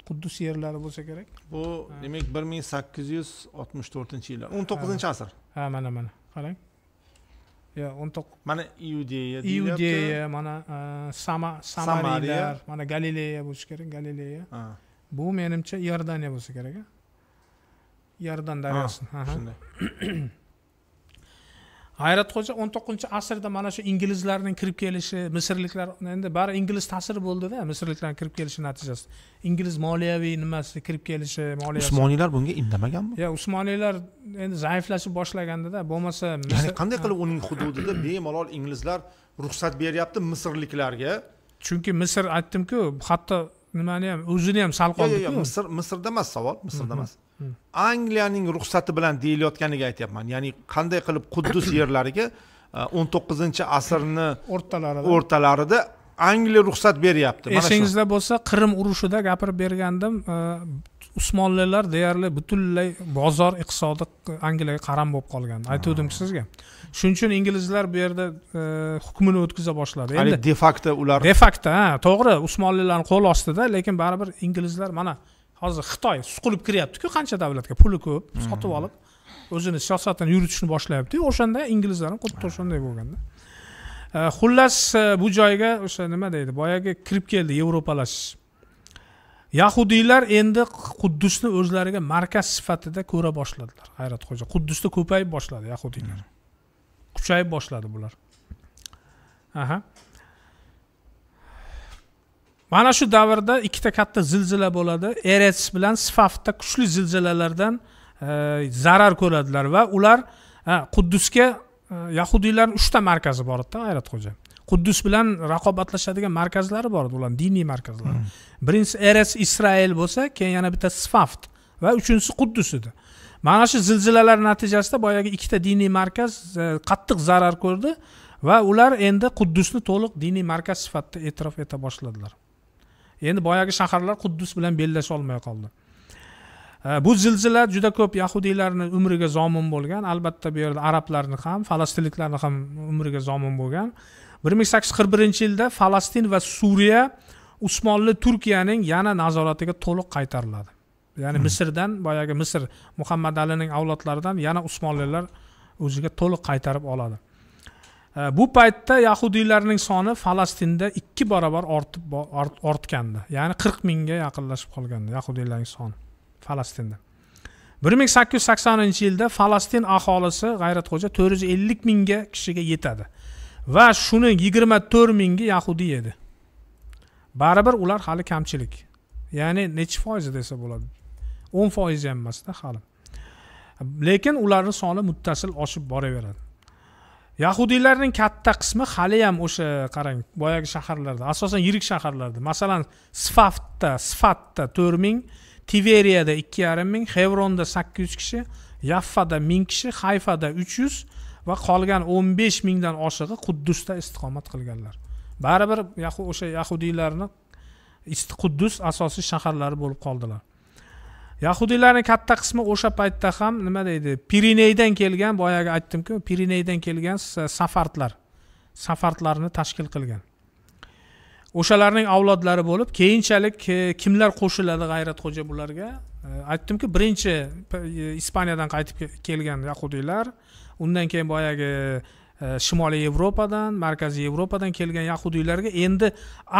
quddus yerlari bo'lsa kerak bu demak bir ming sakkiz yuz oltmish to'rtinchi yillar o'n to'qqizinchi asr ha mana mana qarang yo o'n to'qqiz mana iudeya iudeya mana samariya mana galileya bo'lishi kerak galileya bu menimcha iordaniya bo'lsa kerak a iordan daryosi shunday <clears throat> hayratxo'ja o'n to'qqizinchi asrda mana shu inglizlarning kirib kelishi misrliklar endi bari ingliz ta'siri bo'ldida misrliklarni kirib kelishi natijasida ingliz moliyaviy nimasi kirib kelishi moliya usmoniylar bunga indamaganmi yo'q usmoniylar endi zaiflashib boshlagandida bo'lmasa ya'ni qanday qilib uning hududida bemalol inglizlar ruxsat beryapti misrliklarga chunki misr aytdimku hatto nimani ham o'zini ham sal qoldi yo'q misr misrda emas savol misrda mhm, emas mhm. angliyaning ruxsati bilan deyilayotganiga aytyapman ya'ni qanday qilib quddus <coughs> yerlariga uh, o'n to'qqizinchi asrni o'rtalarida o'rtalarida angliya ruxsat beryapti esingizda bo'lsa qirim urushida gapirib bergandim uh, usmonlilar deyarli butunlay bozor iqtisodi angliyaga qaram bo'lib qolgan aytuvdimku ah. sizga shuning uchun inglizlar bu yerda e, hukmini o'tkaza boshladi endi de facto ular de facto ha to'g'ri usmonlilarni qo'l ostida lekin baribir inglizlar mana hozir xitoy suqilib kiryaptiku qancha davlatga puli ko'p hmm. sotib olib o'zini siyosatini yuritishni boshlayaptiyu o'shanda inglizlar ham xuddi o'shanday bo'lganda e, xullas e, bu joyga o'sha nima deydi boyagi kirib keldi yevropalashish yahudiylar endi quddusni o'zlariga markaz sifatida ko'ra boshladilar hayratxo'ja quddusda ko'payib boshladi yahudiylar hmm. kuchayib boshladi bular aha mana shu davrda ikkita katta zilzila bo'ladi erets bilan sfafda kuchli zilzilalardan e, zarar ko'radilar va ular e, quddusga e, yahudiylarni uchta markazi bor edida g'ayratxo'ja quddus bilan raqobatlashadigan markazlari bor edi ularni diniy markazlari hmm. birinchisi erets isroil bo'lsa keyin yana bitta sfaft va uchinchisi quddus edi mana shu zilzilalar natijasida boyagi ikkita diniy markaz e, qattiq zarar ko'rdi va ular endi quddusni to'liq diniy markaz sifatida e'tirof eta boshladilar endi boyagi shaharlar quddus bilan bellasha olmay qoldi e, bu zilzila juda ko'p yahudiylarni umriga zomin bo'lgan albatta bu yerda arablarni ham falastinliklarni ham umriga zomin bo'lgan bir ming sakkiz yuz qirq birinchi yilda falastin va suriya usmonli turkiyaning yana nazoratiga to'liq qaytariladi ya'ni hmm. misrdan boyagi misr muhammad alining avlodlaridan yana usmonlilar o'ziga to'liq qaytarib oladi bu paytda yahudiylarning soni falastinda ikki barobar ortib ortgandi ya'ni qirq mingga yaqinlashib qolgandi yahudiylarning soni falastinda bir ming sakkiz yuz saksoninchi yilda falastin aholisi g'ayratxo'ja to'rt yuz ellik mingga kishiga yetadi va shuni yigirma to'rt mingi yahudiy edi baribir ular hali kamchilik ya'ni nechi foizi desa bo'ladi o'n foiz ham emasda hali lekin ularni soni muttasil oshib boraveradi yahudiylarning katta qismi hali ham o'sha qarang boyagi shaharlarda asosan yirik shaharlarda masalan sfatda sifatda to'rt ming tiveriyada ikki yarim ming xevronda sakkiz yuz kishi yaffada ming kishi hayfada uch yuz va qolgan o'n besh mingdan oshig'i quddusda istiqomat qilganlar baribir o'sha yahudiylarni Quddus asosiy shaharlari bo'lib qoldilar yahudiylarni katta qismi o'sha paytda ham nima deydi pirineydan kelgan boyagi aytdimku pirineydan kelgan safardlar safardlarni tashkil qilgan o'shalarning avlodlari bo'lib keyinchalik kimlar qo'shiladi g'ayrat xo'ja bularga e, aytdimku birinchi ispaniyadan qaytib kelgan yahudiylar undan keyin boyagi Э, shimoliy yevropadan markaziy yevropadan kelgan yahudiylarga endi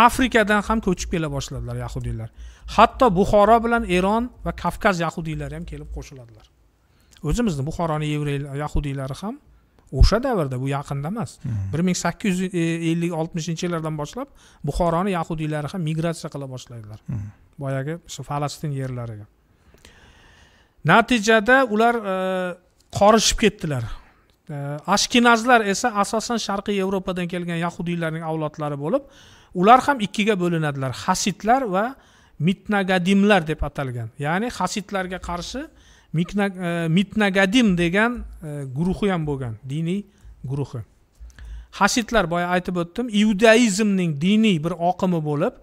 afrikadan ham ko'chib kela boshladilar yahudiylar hatto buxoro bilan eron va kavkaz yahudiylari ham kelib qo'shiladilar o'zimizni buxoroni yevreylar yahudiylari ham o'sha davrda bu yaqinda emas hmm. bir ming sakkiz yuz ellik oltmishinchi yillardan boshlab buxoroni yahudiylari ham migratsiya qila boshlaydilar hmm. boyagi shu falastin yerlariga natijada ular e, qorishib ketdilar ashkinazlar esa asosan sharqiy yevropadan kelgan yahudiylarning avlodlari bo'lib ular ham ikkiga bo'linadilar hasidlar va mitnagadimlar deb atalgan ya'ni hasidlarga qarshi e, mitnagadim degan e, guruhi ham bo'lgan diniy guruhi hasidlar boya aytib o'tdim iudaizmning diniy bir oqimi bo'lib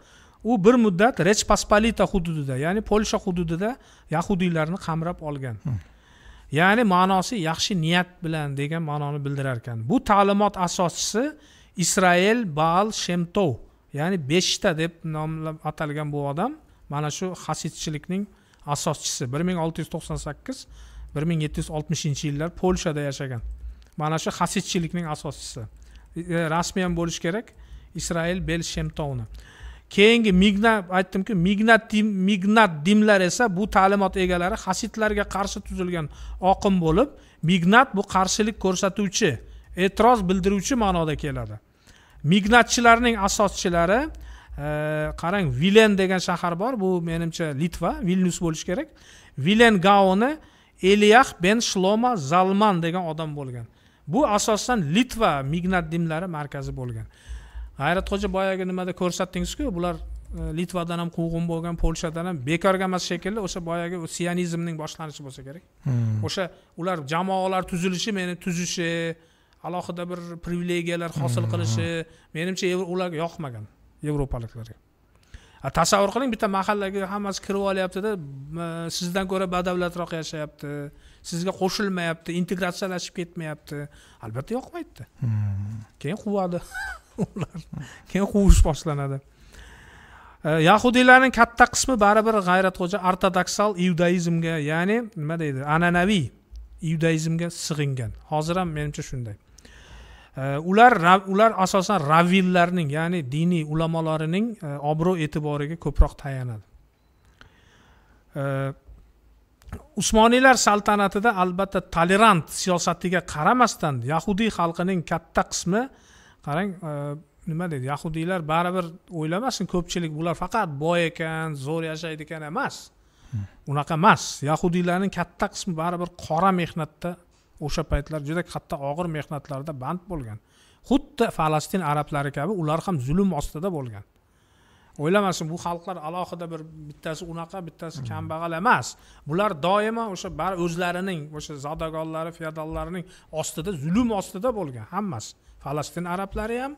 u bir muddat rech pospolita hududida ya'ni polsha hududida yahudiylarni qamrab olgan hmm. ya'ni ma'nosi yaxshi niyat bilan degan ma'noni bildirar ekan bu ta'limot asoschisi isroil baal shemtov ya'ni beshta deb nomlab atalgan bu odam mana shu hasidchilikning asoschisi bir ming olti yuz to'qson sakkiz bir ming yetti yuz oltmishinchi yillar polshada yashagan mana shu hasidchilikning asoschisi e, rasmiy ham bo'lishi kerak isroil bel shemtovni keyingi mignat aytdimku mignat mignat dimlar esa bu ta'limot egalari hasidlarga qarshi tuzilgan oqim bo'lib mignat bu qarshilik ko'rsatuvchi e'tiroz bildiruvchi ma'noda keladi mignatchilarning asoschilari e, qarang vilen degan shahar bor bu menimcha litva vilnius bo'lishi kerak vilen gaoni eliyax ben shloma zalman degan odam bo'lgan bu asosan litva mignat dinlari markazi bo'lgan g'ayrat xo'ja boyagi nimada ko'rsatdingizku bular e, litvadan ham quvg'in bo'lgan polshadan ham bekorga emas shekilli o'sha boyagi sionizmning boshlanishi bo'lsa kerak hmm. o'sha ular jamoalar tuzilishi meni tuzishi alohida bir privilegiyalar hosil hmm, qilishi hmm. menimcha ularga yoqmagan yevropaliklarga tasavvur qiling bitta mahallaga hammasi kirib olyaptida e, sizdan ko'ra badavlatroq yashayapti sizga qo'shilmayapti integratsiyalashib ketmayapti albatta yoqmaydida keyin quvadi <laughs> keyin quvish boshlanadi e, yahudiylarning katta qismi baribir g'ayratxo'ja ortodoksal iudaizmga ya'ni nima deydi an'anaviy iudaizmga sig'ingan hozir ham menimcha shunday e, ular ular asosan ravvillarning ya'ni diniy ulamolarining e, obro' e'tiboriga ko'proq tayanadi usmoniylar saltanatida albatta tolerant siyosatiga qaramasdan yahudiy xalqining katta qismi qarang e, nima deydi yahudiylar baribir o'ylamasin ko'pchilik bular faqat boy ekan zo'r yashaydi ekan emas hmm. unaqa emas yahudiylarning katta qismi baribir qora mehnatda o'sha paytlar juda katta og'ir mehnatlarda band bo'lgan xuddi falastin arablari kabi ular ham zulm ostida bo'lgan o'ylamasin bu xalqlar alohida bir bittasi unaqa bittasi hmm. kambag'al emas bular doimo o'sha o'zlarining o'sha zodagonlari feodallarining ostida zulm ostida bo'lgan hammasi falastin arablari ham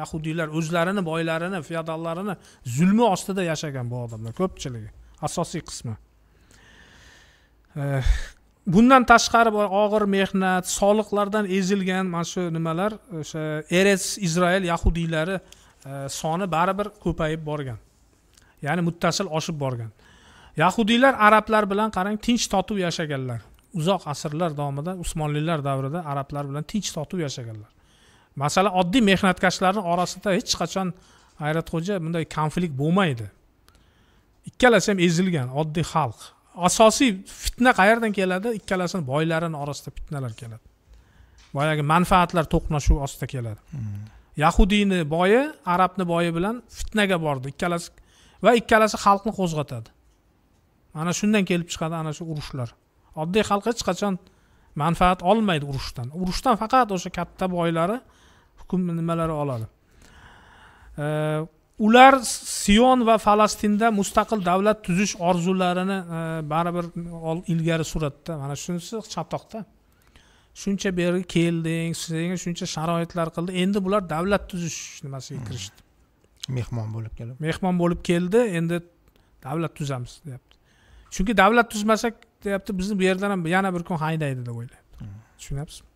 yahudiylar o'zlarini boylarini feodallarini zulmi ostida yashagan bu odamlar ko'pchiligi asosiy qismi eh, bundan tashqari og'ir mehnat soliqlardan ezilgan mana shu nimalar o'sha erets izroil yahudiylari eh, soni baribir ko'payib borgan ya'ni muttasil oshib borgan yahudiylar arablar bilan qarang tinch totuv yashaganlar uzoq asrlar davomida usmonlilar davrida arablar bilan tinch totuv yashaganlar masalan oddiy mehnatkashlarni orasida hech qachon hayratxo'ja bunday konflikt bo'lmaydi ikkalasi ham ezilgan oddiy xalq asosiy fitna qayerdan keladi ikkalasini boylarini orasida fitnalar keladi boyagi manfaatlar to'qnashuvi ostida keladi hmm. yahudiyni boyi arabni boyi bilan fitnaga bordi ikkalasi va ikkalasi xalqni qo'zg'atadi mana shundan kelib chiqadi ana shu urushlar oddiy xalq hech qachon manfaat olmaydi urushdan urushdan faqat o'sha katta boylari hukm nimalari oladi ular siyon va falastinda mustaqil davlat tuzish orzularini e, baribir ilgari suratda mana shunisi chatoqda shuncha beri kelding senga shuncha sharoitlar qildi endi bular davlat tuzish nimasiga hmm. kirishdi mehmon bo'lib kelib mehmon bo'lib keldi endi davlat tuzamiz deyapti chunki davlat tuzmasak deyapti bizni bu yerdan ham yana bir kun haydaydi deb o'ylayapti hmm. tushunyapsizmi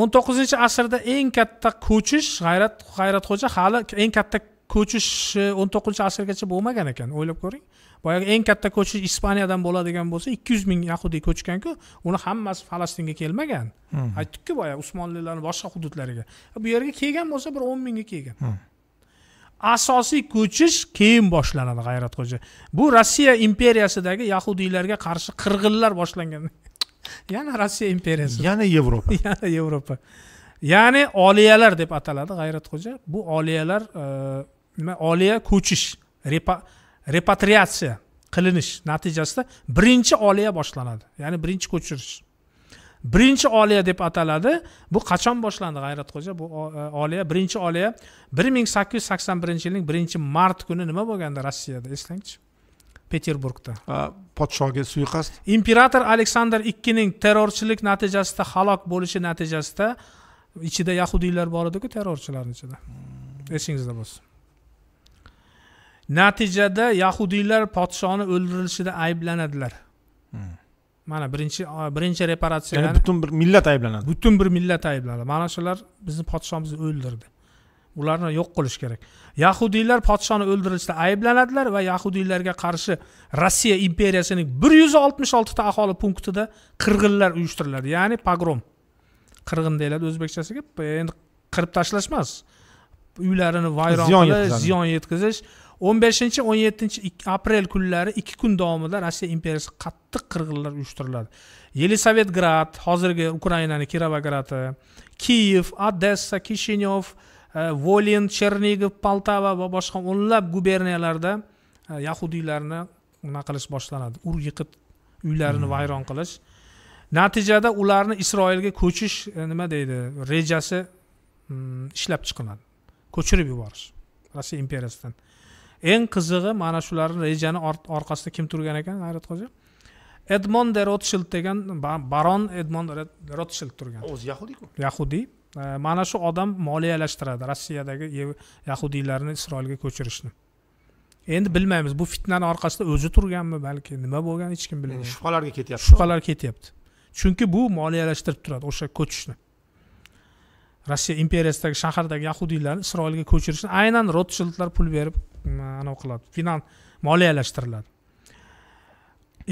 o'n to'qqizinchi asrda eng katta ko'chish g'ayrat g'ayratxo'ja hali eng katta ko'chish e, o'n to'qqizinchi asrgacha bo'lmagan ekan o'ylab ko'ring boyagi eng katta ko'chish ispaniyadan bo'ladigan bo'lsa ikki yuz ming yahudiy ko'chganku uni hammasi falastinga kelmagan hmm. aytdikku boya usmonlilarni boshqa hududlariga bu yerga kelgan bo'lsa bir o'n mingga kelgan hmm. asosiy ko'chish keyin boshlanadi g'ayratxo'ja bu rossiya imperiyasidagi yahudiylarga qarshi qirg'inlar boshlangan yana rossiya imperiyasi yana yevropa <laughs> yana yevropa ya'ni oliyalar deb ataladi g'ayratxo'ja bu oliyalar e, nima oliya ko'chish repatriatsiya qilinish natijasida birinchi oliya boshlanadi ya'ni birinchi ko'chirish birinchi oliya deb ataladi bu qachon boshlandi g'ayratxo'ja bu e, oliya birinchi oliya bir ming sakkiz yuz sakson birinchi yilning birinchi mart kuni nima bo'lganda rossiyada eslangchi peterburgda podshohga suiqasd imperator aleksandr ikkining terrorchilik natijasida halok bo'lishi natijasida ichida yahudiylar bor ediku terrorchilarni ichida hmm. esingizda bo'lsin natijada yahudiylar podshoni o'ldirilishida ayblanadilar hmm. mana birinchi birinchi reparatsiya ya'ni butun bir millat ayblanadi butun bir millat ayblanadi mana shular bizni podshomimizni o'ldirdi ularni yo'q qilish kerak yahudiylar podshoni o'ldirishda ayblanadilar va yahudiylarga qarshi rossiya imperiyasining bir yuz oltmish oltita aholi punktida qirg'inlar uyushtiriladi ya'ni pogrom qirg'in deyiladi o'zbekchasiga endi qirib tashlash emas uylarini vayron qilish ziyon yetkazish o'n beshinchi o'n yettinchi aprel kunlari ikki kun davomida rossiya imperiyasi qattiq qirg'inlar uyushtiriladi yelisavetgrad hozirgi ukrainani kirovograti kiyev odessa kishinyov volin chernigov poltava va boshqa o'nlab guberniyalarda yahudiylarni nima qilish boshlanadi ur yiqit uylarini vayron qilish natijada ularni isroilga ko'chish nima deydi rejasi ishlab chiqiladi ko'chirib yuborish rossiya imperiyasidan eng qizig'i mana shularni rejani orqasida kim turgan ekan hayrat hoji edmond de rotshild degan baron edmond rotshild turgan o'zi yahudiyku yahudiy mana shu odam moliyalashtiradi rossiyadagi yahudiylarni isroilga ko'chirishni endi bilmaymiz bu fitnani orqasida o'zi turganmi balki nima bo'lgan hech kim bilmaydi shubhalarga ketyapti shubhalar ketyapti chunki bu moliyalashtirib turadi o'sha ko'chishni rossiya imperiyasidagi shahardagi yahudiylarni isroilga ko'chirishni aynan rotshildlar pul berib mm, anavi qiladi finan moliyalashtiriladi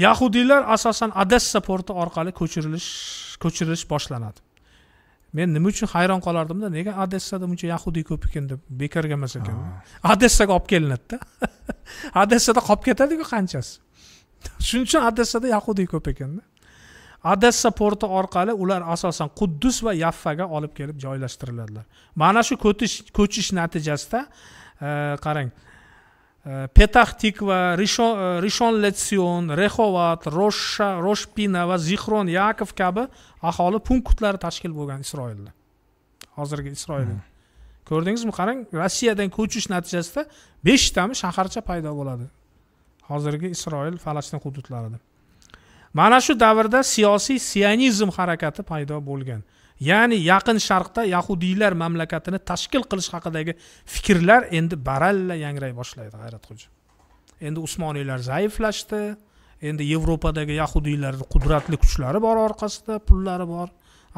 yahudiylar asosan odessa porti orqali ko'chirilish ko'chirilish boshlanadi men nima uchun hayron qolardimda nega odessada buncha yahudiy ko'p ekan deb bekorga emas ekan odessaga olib kelinadida <laughs> odessada qolib ketadiku qanchasi shuning uchun odessada yahudiy ko'p ekanda odessa porti orqali ular asosan quddus va yaffaga olib kelib joylashtiriladilar mana shu ko'chish ko'chish natijasida eh, qarang e, петах тиква ришон eh, летsion rexovat roshsha roshpina va zixron yakov kabi aholi punktlari tashkil bo'lgan isroilda hozirgi isroilda hmm. ko'rdingizmi qarang rossiyadan ko'chish natijasida beshtami shaharcha paydo bo'ladi hozirgi isroil falastin hududlarida mana shu davrda siyosiy sionizm harakati paydo bo'lgan ya'ni yaqin sharqda yahudiylar mamlakatini tashkil qilish haqidagi fikrlar endi baralla yangray boshlaydi g'ayratxo'ja endi usmoniylar zaiflashdi endi yevropadagi yahudiylar qudratli kuchlari bor orqasida pullari bor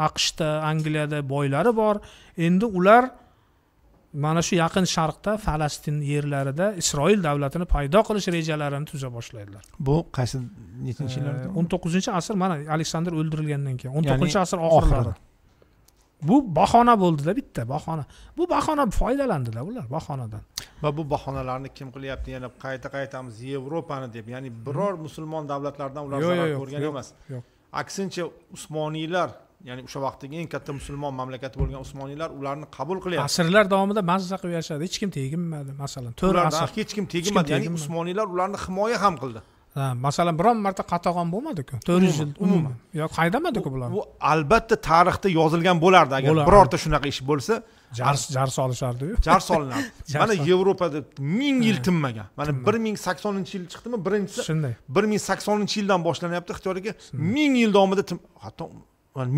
aqshda angliyada boylari bor endi ular mana shu yaqin sharqda falastin yerlarida isroil davlatini paydo qilish rejalarini tuza boshlaydilar bu qaysi nechinchi yillarda o'n to'qqizinchi asr mana aleksandr o'ldirilgandan keyin o'n to'qqizinchi asr oxirlari bu bahona bo'ldida bitta bahona bu bahona foydalandilar ular bahonadan va bu bahonalarni kim qilyapti yana qayta qaytamiz yevropani deb ya'ni hmm. biror musulmon davlatlardan ular zarar ko'rgan emas aksincha usmoniylar ya'ni o'sha vaqtdagi eng katta musulmon mamlakati bo'lgan usmoniylar ularni qabul qilyapti asrlar davomida mazza qilib yashadi hech kim teginmadi masalan to'rt asr hech kim teginmadi ya'ni usmoniylar ularni himoya ham qildi masalan biron marta qatag'on bo'lmadiku to'rt yuz yil umuman yo qaydamadiku bular bu albatta tarixda yozilgan bo'lardi agar birorta shunaqa ish bo'lsa jar jar solishardiyu <laughs> jar solinardi <laughs> mana yevropada ming yil tinmagan mana bir ming saksoninchi yil chiqdimi birinchisi shunday bir ming saksoninchi yildan boshlanyapti xitoydagi ming yil davomida hatto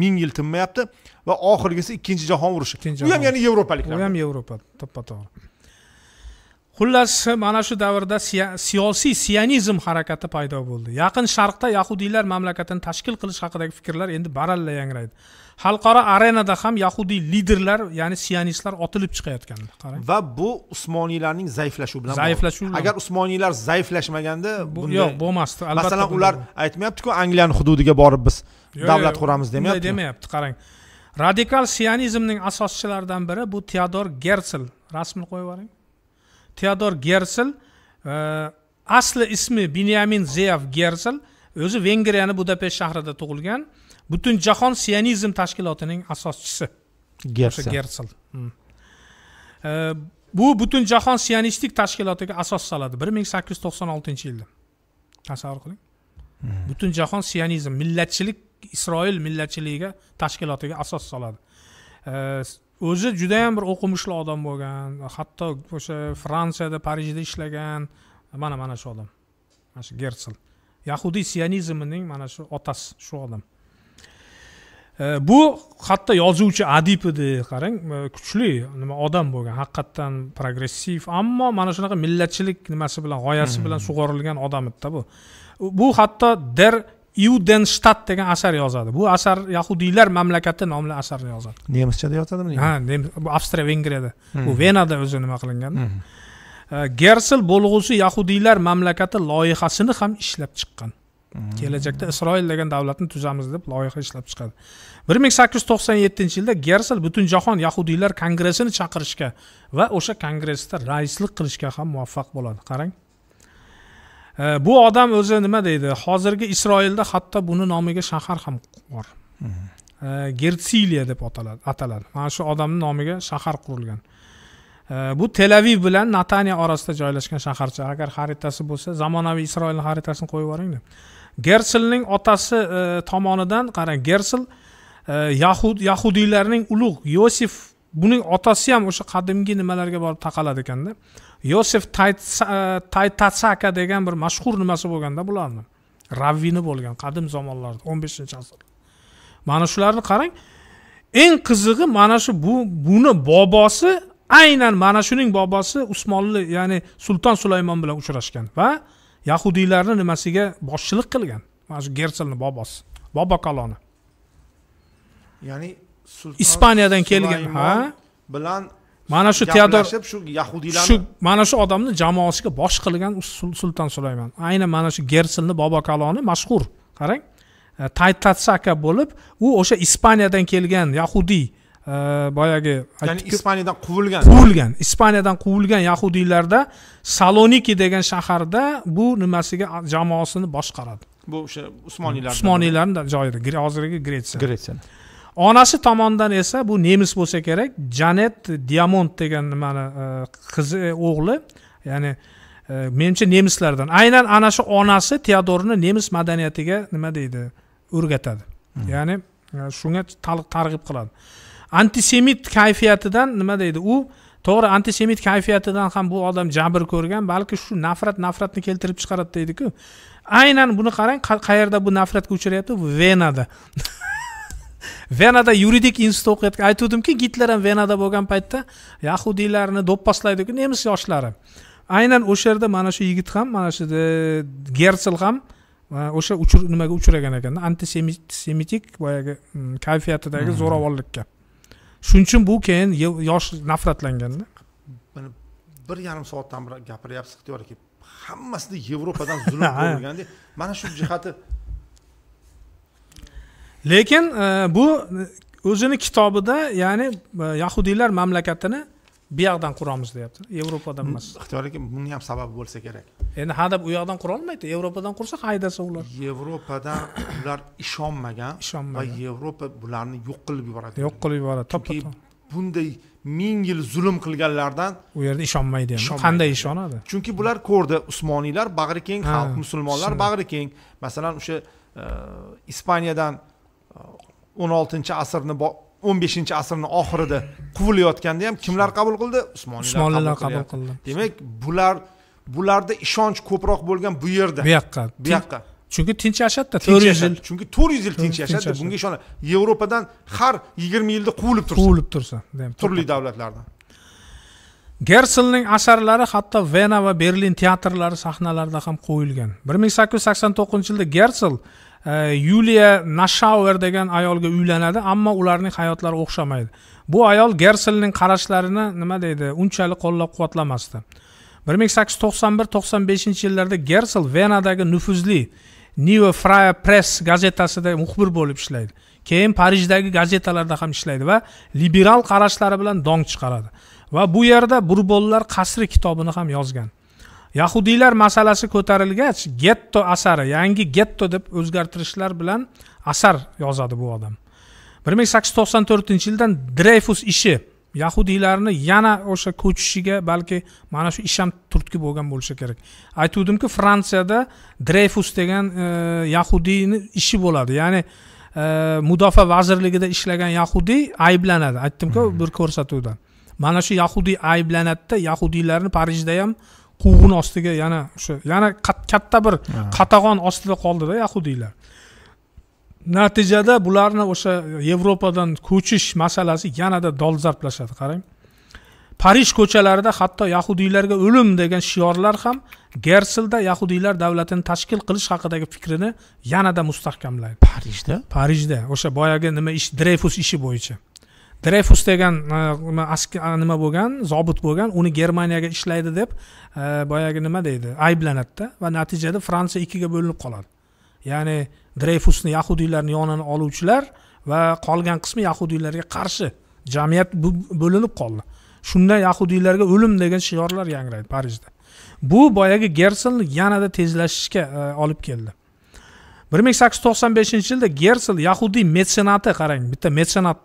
ming yil tinmayapti va oxirgisi ikkinchi jahon urushi u ham yana yevropaliklar u ham yevropa to'ppa to'g'ri xullas mana shu davrda siyosiy sionizm harakati paydo bo'ldi yaqin sharqda yahudiylar mamlakatini tashkil qilish haqidagi fikrlar endi baralla yangraydi xalqaro arenada ham yahudiy liderlar ya'ni sionistlar otilib chiqayotgan qarang va bu usmoniylarning zaiflashuvi bilan zaiflashuvi agar usmoniylar zaiflashmaganda yo'q bo'lmasdi albatta masalan ular aytmayaptiku angliyani hududiga borib biz davlat quramiz demayapti demayapti qarang radikal sionizmning asoschilaridan biri bu teodor gersel rasmini qo'yib yuboring teodor gersel e, asli ismi binyamin zeyav gersel o'zi vengriyani budapesht shahrida tug'ilgan butun jahon sionizm tashkilotining asoschisi gersel hmm. e, bu butun jahon sionistik tashkilotiga asos soladi bir ming sakkiz yuz to'qson oltinchi yilda tasavvur qiling hmm. butun jahon sionizm millatchilik isroil millatchiligiga tashkilotiga asos soladi e, o'zi juda yam bir o'qimishli odam bo'lgan hatto o'sha fransiyada parijda ishlagan mana mana shu odam mana shu gersel yahudiy sionizmining mana shu otasi shu odam e, bu hatto yozuvchi adib edi qarang e, kuchli nima odam bo'lgan haqiqatdan progressiv ammo mana shunaqa millatchilik nimasi bilan g'oyasi hmm. bilan sug'orilgan odam edida bu bu hatto der iudenshtat degan asar yozadi bu asar yahudiylar mamlakati nomli asarni yozadi nemischada yozadimi ha bu avstriya vengriyada bu hmm. venada o'zi nima qilingan hmm. gersel bo'lg'usi yahudiylar mamlakati loyihasini ham ishlab chiqqan hmm. kelajakda isroil degan davlatni tuzamiz deb loyiha ishlab chiqadi bir ming sakkiz yuz to'qson yettinchi yilda gersel jahon yahudiylar kongressini chaqirishga va o'sha kongressda raislik qilishga ham muvaffaq bo'ladi qarang bu odam o'zi nima deydi hozirgi isroilda hatto buni nomiga shahar ham bor mhm. gersiliya deb ataladi ataladi mana shu odamni nomiga shahar qurilgan bu tel aviv bilan nataniya orasida joylashgan shaharcha agar xaritasi bo'lsa zamonaviy isroilni xaritasini qo'yib yuboringda gersilning otasi e, tomonidan qarang gersil e, yahud yahudiylarning ulug' yosif buning otasi ham o'sha qadimgi nimalarga borib taqaladi ekanda yosef e, taytasaka degan bir mashhur nimasi bo'lganda bularni ravvini bo'lgan qadim zamonlarda o'n beshinchi asr mana shularni qarang eng qizig'i mana shu bu buni bobosi aynan mana shuning bobosi usmonli ya'ni sulton sulaymon bilan uchrashgan va yahudiylarni nimasiga boshchilik qilgan mana shu gersonni bobosi bobo kaloni ya'ni ispaniyadan kelgan ha bilan mana shu teodor shu yahudiylarni shu mana shu odamni jamoasiga bosh qilgan sulton sulaymon aynan mana shu gersilni bobo kaloni mashhur qarang e, taytatsaka bo'lib u o'sha ispaniyadan kelgan yahudiy e, boyagi ya'ni ispaniyadan quvilgan quvilgan ispaniyadan quvilgan yahudiylarda saloniki degan shaharda bu nimasiga jamoasini boshqaradi bu o'sha usmoniylar usmoniylarni joyida hozirgi gretsiya gretsiyada onasi tomonidan esa bu nemis bo'lsa kerak janet diamond degan nimani e, qizi e, o'g'li ya'ni e, menimcha nemislardan aynan ana shu onasi teodorni nemis madaniyatiga nima deydi o'rgatadi hmm. ya'ni shunga targ'ib qiladi antisemit kayfiyatidan nima deydi u to'g'ri antisemit kayfiyatidan ham bu odam jabr ko'rgan balki shu nafrat nafratni keltirib chiqaradi deydiku aynan buni qarang qayerda bu nafratga uchrayapti venada <laughs> venada yuridik institutda o'qiyotgan aytuvdimki gitler ham venada bo'lgan paytda yahudiylarni do'pposlaydiku nemis yoshlari aynan o'sha yerda mana shu yigit ham mana shu e, gersel ham e, o'sha nimaga uchragan ekan antisemitik boyagi mm, kayfiyatidagi mm-hmm. zo'ravonlikka shuning uchun bu keyin yosh nafratlanganda bir yarim soatdan beri gapiryapsiz ixtiyor aka hammasida yevropadan zulm <laughs> ko'rilganda mana shu jihati lekin e, bu o'zini kitobida ya'ni e, yahudiylar mamlakatini bu yoqdan quramiz deyapti yevropadan emas aka buni ham sababi bo'lsa kerak endi deb u yoqdan qurolmaydi yevropadan qursa haydasa ular yevropadan ular ishonmagan ishonmagan va yevropa bularni yo'q qilib yuboradi yo'q qilib yuboradi chunki bunday ming yil zulm qilganlardan u yerda ishonmaydi qanday ishonadi chunki bular ko'rdi usmoniylar bag'ri keng xalq musulmonlar bag'ri keng masalan o'sha e, ispaniyadan o'n oltinchi asrni o'n beshinchi asrni oxirida quvilayotganda ham kimlar qabul qildi usmonlilar qabul qildi demak bular bularda ishonch ko'proq bo'lgan bu yerda bu yoqqa bu yoqqa chunki tinch yashadida to'rt yuz yil chunki to'rt yuz yil tinch yashadi bunga ishonadi yevropadan har yigirma yilda quvilib tursa quvilib tursa turli davlatlardan gerselning asarlari hatto vena va berlin teatrlari sahnalarida ham qo'yilgan bir ming sakkiz yuz sakson to'qqizinchi yilda gersel yuliya nashauer degan ayolga uylanadi ammo ularning hayotlari o'xshamaydi bu ayol gerselning qarashlarini nima deydi unchalik qo'llab quvvatlamasdi bir ming sakkiz yuz to'qson bir to'qson beshinchi yillarda gersel venadagi nufuzli new fraya press gazetasida muxbir bo'lib ishlaydi keyin parijdagi gazetalarda ham ishlaydi va liberal qarashlari bilan dong chiqaradi va bu yerda burbonlar qasri kitobini ham yozgan yahudiylar masalasi ko'tarilgach getto asari yangi getto deb o'zgartirishlar bilan asar yozadi bu odam bir ming sakkiz yuz to'qson to'rtinchi yildan dreyfus ishi yahudiylarni yana o'sha ko'chishiga balki mana shu ish ham turtki bo'lgan bo'lishi kerak aytuvdimki fransiyada dreyfus degan e, yahudiyni ishi bo'ladi ya'ni e, mudofaa vazirligida ishlagan yahudiy ayblanadi aytdimku hmm. bir ko'rsatuvda mana shu yahudiy ayblanadida yahudiylarni parijda ham quvg'in ostiga yana o'sha yana katta bir qatag'on ostida qoldida yahudiylar natijada bularni o'sha yevropadan ko'chish masalasi yanada dolzarblashadi qarang parij ko'chalarida hatto yahudiylarga o'lim degan shiorlar ham gerslda yahudiylar davlatini tashkil qilish haqidagi fikrini yanada mustahkamlaydi parijda parijda o'sha boyagi nima ish dreyfus ishi bo'yicha dreyfus degan e, nima bo'lgan zobit bo'lgan uni germaniyaga ishlaydi deb e, boyagi nima deydi ayblanadida va natijada fransiya ikkiga bo'linib qoladi ya'ni dreyfusni yahudiylarni yonini oluvchilar va qolgan qismi yahudiylarga qarshi jamiyat bo'linib qoldi shunda yahudiylarga o'lim degan shiorlar yangraydi parijda bu boyagi gerselni yanada tezlashishga e, olib keldi bir ming sakkiz yuz to'qson beshinchi yilda gersel yahudiy metsenati qarang bitta metsenat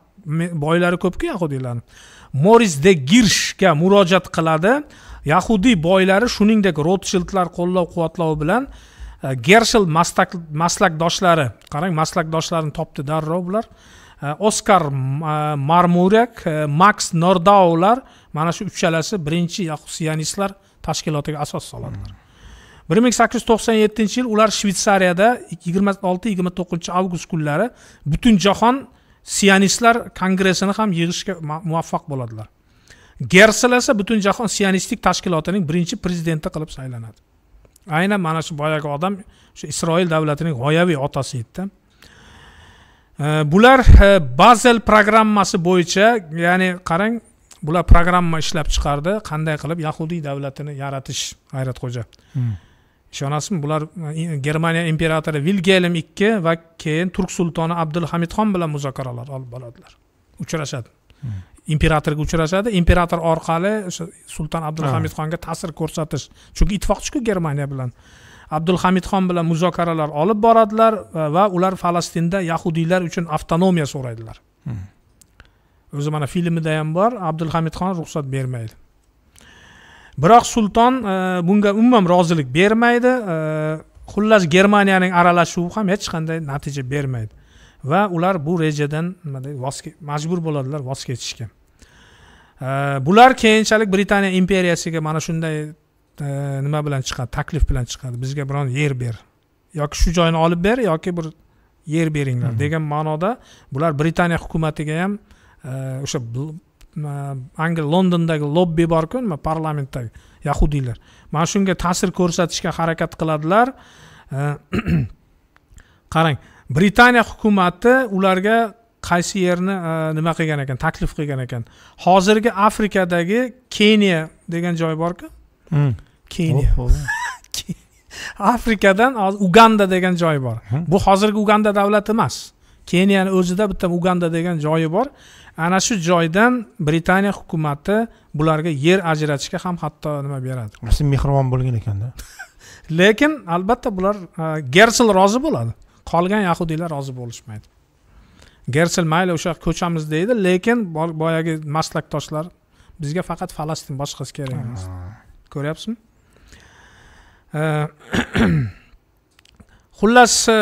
boylari ko'pku yahudiylarni moris de girshga murojaat qiladi yahudiy boylari shuningdek rotshildlar qo'llab quvvatlovi bilan e, gershel maslakdoshlari qarang maslakdoshlarini topdi darrov bular e, oskar e, marmurak maks nordaular mana shu uchalasi birinchi sionistlar tashkilotiga asos soladilar bir ming sakkiz yuz to'qson yettinchi yil ular shvetsariyada yigirma olti yigirma to'qqizinchi avgust kunlari butun jahon sionistlar kongressini ham yig'ishga muvaffaq bo'ladilar gersel esa jahon sionistik tashkilotining birinchi prezidenti qilib saylanadi aynan mana shu boyagi odam shu isroil davlatining g'oyaviy otasi edida e, bular e, bazel programmasi bo'yicha ya'ni qarang bular programma ishlab chiqardi qanday qilib yahudiy davlatini yaratish g'ayratxo'ja hmm. ishonasizmi bular e, germaniya imperatori vilgelm ikki va keyin turk sultoni abdulhamidxon bilan muzokaralar olib boradilar uchrashadi hmm. imperatorga uchrashadi imperator orqali o'sha sulton abdulhamidxonga ta'sir ko'rsatish chunki ittifoqchiku germaniya bilan abdulhamidxon bilan muzokaralar olib boradilar va ular falastinda yahudiylar uchun avtonomiya so'raydilar hmm. o'zi mana filmida ham bor abdulhamidxon ruxsat bermaydi biroq sulton e, bunga umuman rozilik bermaydi e, xullas germaniyaning aralashuvi ham hech qanday natija bermaydi va ular bu rejadan nima deydi voz majbur bo'ladilar voz kechishga e, bular keyinchalik britaniya imperiyasiga mana shunday nima bilan chiqadi taklif bilan chiqadi bizga biron yer ber yoki shu joyni olib ber yoki bir yer beringlar degan ma'noda bular britaniya hukumatiga ham o'sha angliya londondagi lobbi borku nima parlamentdagi yahudiylar mana shunga ta'sir ko'rsatishga harakat qiladilar э, <clears throat> qarang britaniya hukumati ularga qaysi yerni э, nima qilgan ekan taklif qilgan ekan hozirgi afrikadagi keniya degan joy borku hmm. keniya oh, oh. <laughs> afrikadan hozir uganda degan joy bor bu hozirgi uganda davlati emas keniyani o'zida bitta uganda degan joyi bor ana shu joydan britaniya hukumati bularga yer ajratishga ham hatto nima beradi aslida mehribon bo'lgan ekanda <laughs> lekin albatta bular e, gersel rozi bo'ladi qolgan yahudiylar rozi bo'lishmaydi gersel mayli o'sha ko'chamiz deydi lekin boyagi maslakdoshlar bizga faqat falastin boshqasi kerak emas ko'ryapsizmi e, <clears throat> xullas e,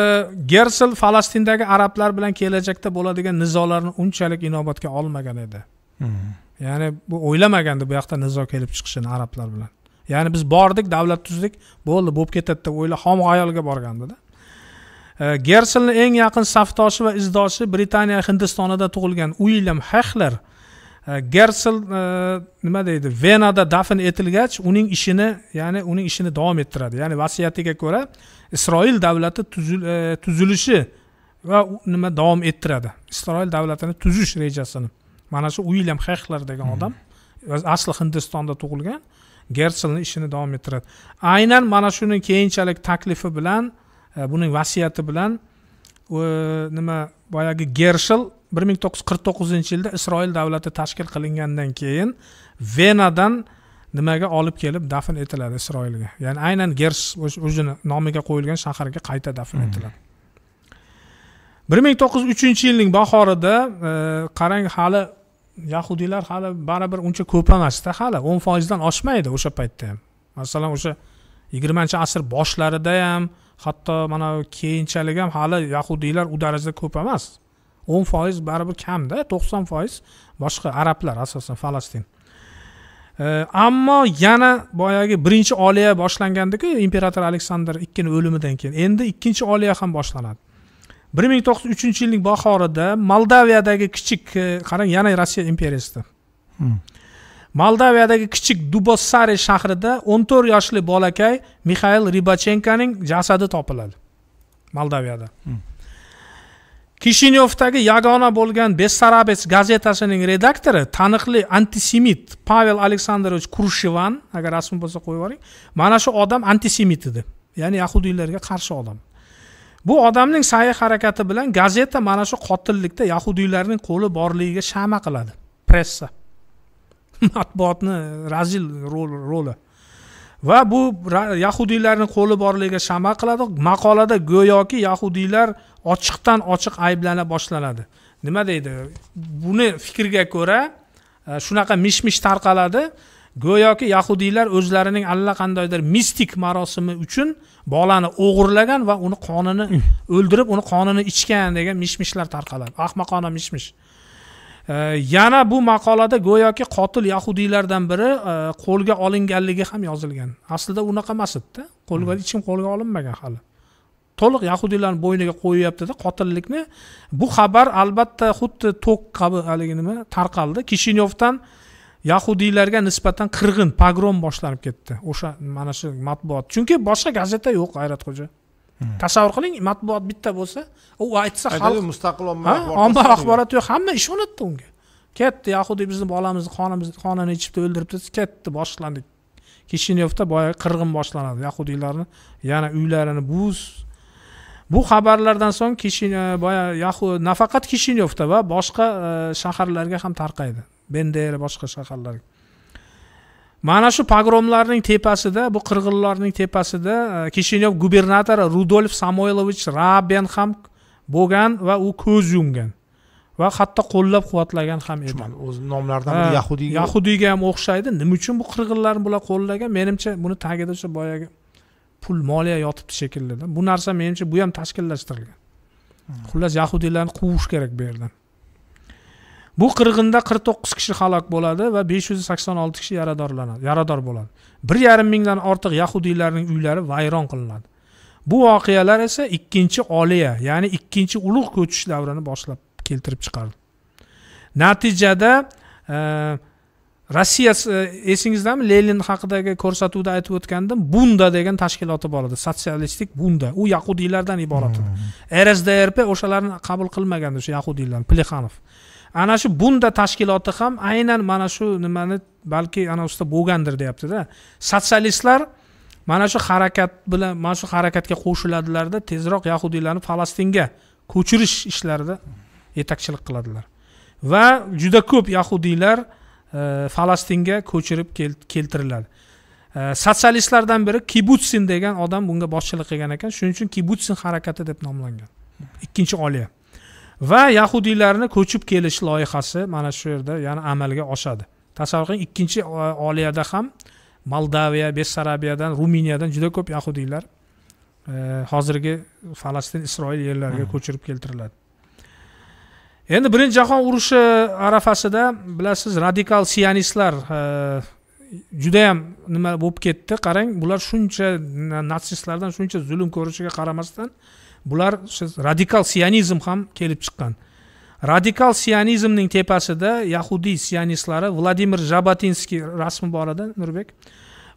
gersel falastindagi arablar bilan kelajakda bo'ladigan nizolarni unchalik inobatga olmagan edi hmm. ya'ni bu o'ylamagandi bu yoqda nizo kelib chiqishini arablar bilan ya'ni biz bordik davlat tuzdik bo'ldi bo'lib ketadi deb o'ylab xom xayolga borgandida e, gerselni eng yaqin safdoshi va izdoshi britaniya hindistonida tug'ilgan uilyam hexler e, gersel nima deydi venada dafn etilgach uning ishini ya'ni uning ishini davom ettiradi ya'ni vasiyatiga ko'ra isroil davlati e, tuzilishi va nima davom ettiradi isroil davlatini tuzish rejasini mana shu uilyam hexler degan hmm. odam asli hindistonda tug'ilgan gerselni ishini davom ettiradi aynan mana shuni keyinchalik taklifi bilan e, buning vasiyati bilan e, nima boyagi gershel bir ming to'qqiz yuz qirq to'qqizinchi yilda isroil davlati tashkil qilingandan keyin venadan nimaga olib kelib dafn etiladi isroilga ya'ni aynan gers o'zini nomiga qo'yilgan shaharga qayta dafn hmm. etiladi bir ming to'qqiz yuz uchinchi yilning bahorida e, qarang hali yahudiylar hali baribir uncha ko'p emasda hali o'n foizdan oshmaydi o'sha paytda ham masalan o'sha yigirmanchi asr boshlarida ham hatto mana keyinchalik ham hali yahudiylar u darajada ko'p emas o'n foiz baribir kamda to'qson foiz boshqa arablar asosan falastin ammo yana boyagi birinchi oliya boshlangandiku imperator aleksandr ikkini o'limidan keyin endi ikkinchi oliya ham boshlanadi bir ming to'qqiz yuz uchinchi yilning bahorida moldaviyadagi kichik e, qarang yana rossiya imperiyasida hmm. moldaviyadagi kichik dubossari shahrida o'n to'rt yoshli bolakay mixail ribachenkoning jasadi topiladi moldaviyada hmm. kishinyovdagi yagona bo'lgan bessarabets gazetasining redaktori taniqli antisemit pavel aleksandrovich krushevan agar rasmi bo'lsa qo'yib yuboring mana shu odam antisemit edi ya'ni yahudiylarga qarshi odam bu odamning sa'yi harakati bilan gazeta mana shu qotillikda yahudiylarning qo'li borligiga shama qiladi pressa <laughs> matbuotni razil roli va bu yahudiylarni qo'li borligiga shama qiladi maqolada go'yoki yahudiylar ochiqdan ochiq ayblana boshlanadi nima deydi buni fikrga ko'ra e, shunaqa mish mish tarqaladi go'yoki yahudiylar o'zlarining allaqandaydir mistik marosimi uchun bolani o'g'irlagan va uni qonini mm. o'ldirib uni qonini ichgan degan mish mishlar tarqaladi ahmoqona mish mish yana bu maqolada go'yoki qotil yahudiylardan biri e, qo'lga olinganligi ham yozilgan aslida unaqa emas edida qo'lga hmm. hech kim qo'lga olinmagan hali to'liq yahudiylarni bo'yniga qo'yyaptida qotillikni bu xabar albatta xuddi tok kabi haligi nima tarqaldi kishinyovdan yahudiylarga nisbatan qirg'in pogrom boshlanib ketdi o'sha mana shu matbuot chunki boshqa gazeta yo'q g'ayratxo'ja Hmm. tasavvur qiling matbuot bitta bo'lsa u aytsa xalq mustaqil omma axborot yo'q hamma ishonadida unga ketdi yahudiy bizni bolamizni qonimizni qonini ichibdi o'ldiribdi ketdi boshlandi kishinevda boyagi qirg'in boshlanadi yahudiylarni yana uylarini buz bu xabarlardan so'ng kishin e, boya yahu nafaqat kishinevda va boshqa e, shaharlarga ham tarqaydi bendera boshqa shaharlarga mana shu pogromlarning tepasida bu qirg'inlarning tepasida e, kishinyov gubernatori rudolf samoilovich raben ham bo'lgan va u ko'z yumgan va hatto qo'llab quvvatlagan ham edi o'z nomlaridan yahudiy yahudiyga ham o'xshaydi nima uchun bu qirg'inlarni bular qo'llagan menimcha buni tagida o'sha boyagi pul moliya yotibdi shekillida bu narsa menimcha bu ham tashkillashtirilgan hmm. xullas yahudiylarni quvish kerak bu yerdan bu qirg'inda qirq to'qqiz kishi halok bo'ladi va besh yuz sakson olti kishi yaradorlanadi yarador bo'ladi bir yarim mingdan ortiq yahudiylarning uylari vayron qilinadi bu voqealar esa ikkinchi oliya ya'ni ikkinchi ulug' ko'chish davrini boshlab keltirib chiqardi natijada e, rossiya e, esingizdami lenin haqidagi ko'rsatuvda aytib o'tgandim bunda degan tashkiloti bor edi sotsialistik bunda u yahudiylardan iborat edi hmm. rsdrp o'shalarni qabul qilmagan o'sha yahudiylarni plexanov ana shu bunda tashkiloti ham aynan mana shu nimani balki ana anavisida bo'lgandir deyaptida sotsialistlar mana shu harakat bilan mana shu harakatga qo'shiladilarda tezroq yahudiylarni falastinga ko'chirish ishlarida yetakchilik qiladilar va juda ko'p yahudiylar e, falastinga ko'chirib keltiriladi e, sotsialistlardan biri kibutsin degan odam bunga boshchilik qilgan ekan shuning uchun kibutsin harakati deb nomlangan ikkinchi oliya va yahudiylarni ko'chib kelish loyihasi mana shu yerda yana amalga oshadi tasavvur qiling ikkinchi e, oliyada ham moldaviya bessarabiyadan ruminiyadan juda ko'p yahudiylar e, hozirgi falastin isroil yerlariga hmm. ko'chirib keltiriladi endi birinchi jahon urushi arafasida bilasiz radikal sionistlar e, judayam nima bo'lib ketdi qarang bular shuncha natsistlardan shuncha zulm ko'rishiga qaramasdan bular siz radikal sionizm ham kelib chiqqan radikal sionizmning tepasida yahudiy sionistlari vladimir jabotinskiy rasmi bor edi nurbek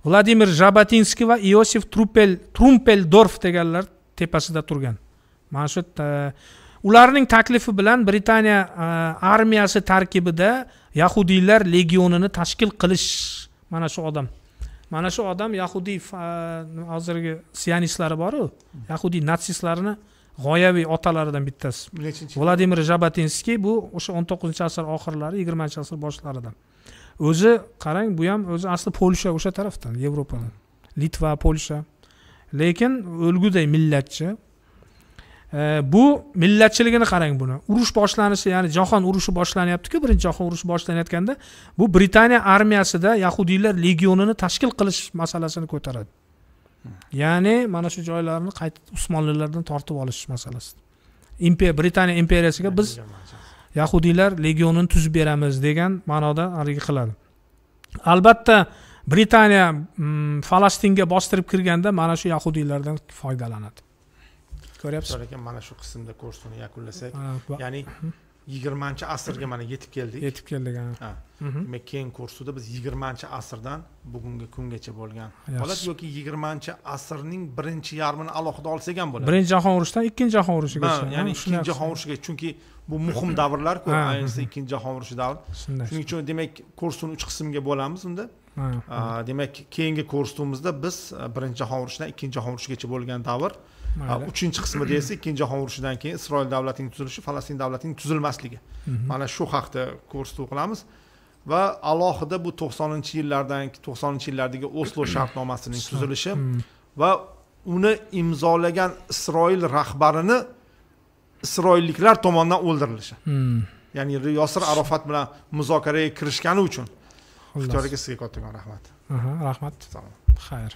vladimir jabotinskiy va iosif trumpel trumpeldorf deganlar tepasida turgan mana shu e, ularning taklifi bilan britaniya e, armiyasi tarkibida yahudiylar legionini tashkil qilish mana shu odam mana shu odam yahudiy hozirgi sionistlari boru yahudiy natsistlarini g'oyaviy otalaridan bittasi vladimir jabatinskiy bu o'sha o'n to'qqizinchi asr oxirlari yigirmanchi asr boshlaridan o'zi qarang bu ham o'zi asli polsha o'sha tarafdan yevropadan litva polsha lekin o'lguday millatchi bu millatchiligini qarang buni urush boshlanishi ya'ni jahon urushi boshlanyaptiku birinchi jahon urushi boshlanayotganda bu britaniya armiyasida yahudiylar legionini tashkil qilish masalasini ko'taradi ya'ni mana shu joylarni qayta usmonlilardan tortib olish masalasi imperiya britaniya imperiyasiga biz yahudiylar legionini tuzib beramiz degan ma'noda haligi qiladi albatta britaniya mm, falastinga bostirib kirganda mana shu yahudiylardan foydalanadi ko'ryapsiz muxtor aka mana shu qismda kursni yakunlasak ya'ni mhm. yigirmanchi asrga mana yetib keldik yetib keldik mhm. demak keyingi kursda biz yigirmanchi asrdan bugungi kungacha bo'lgan holat yoki yigirmanchi asrning birinchi yarmini alohida olsak ham bo'ladi birinchi jahon urushidan ikkinchi jahon urushiga ya'ni ikkinchi jahon urushiga chunki bu muhim davrlarku ayniqsa ikkinchi jahon urushi davri shuning uchun demak kursni uch qismga bo'lamiz unda demak keyingi kursimizda biz e, birinchi jahon urushidan ikkinchi jahon urushigacha bo'lgan davr uchinchi qismida esa ikkinchi jahon urushidan keyin isroil davlatining tuzilishi falastin davlatining tuzilmasligi mhm. mana shu haqda ko'rsatuv qilamiz va alohida bu to'qsoninchi yillardan to'qsoninchi yillardagi oslo <clears throat> shartnomasining tuzilishi hmm. va uni imzolagan isroil rahbarini isroilliklar tomonidan o'ldirilishi hmm. ya'ni yosir arofat bilan muzokaraga kirishgani uchun ixtiyor aka sizga kattakon rahmat rahmat xayr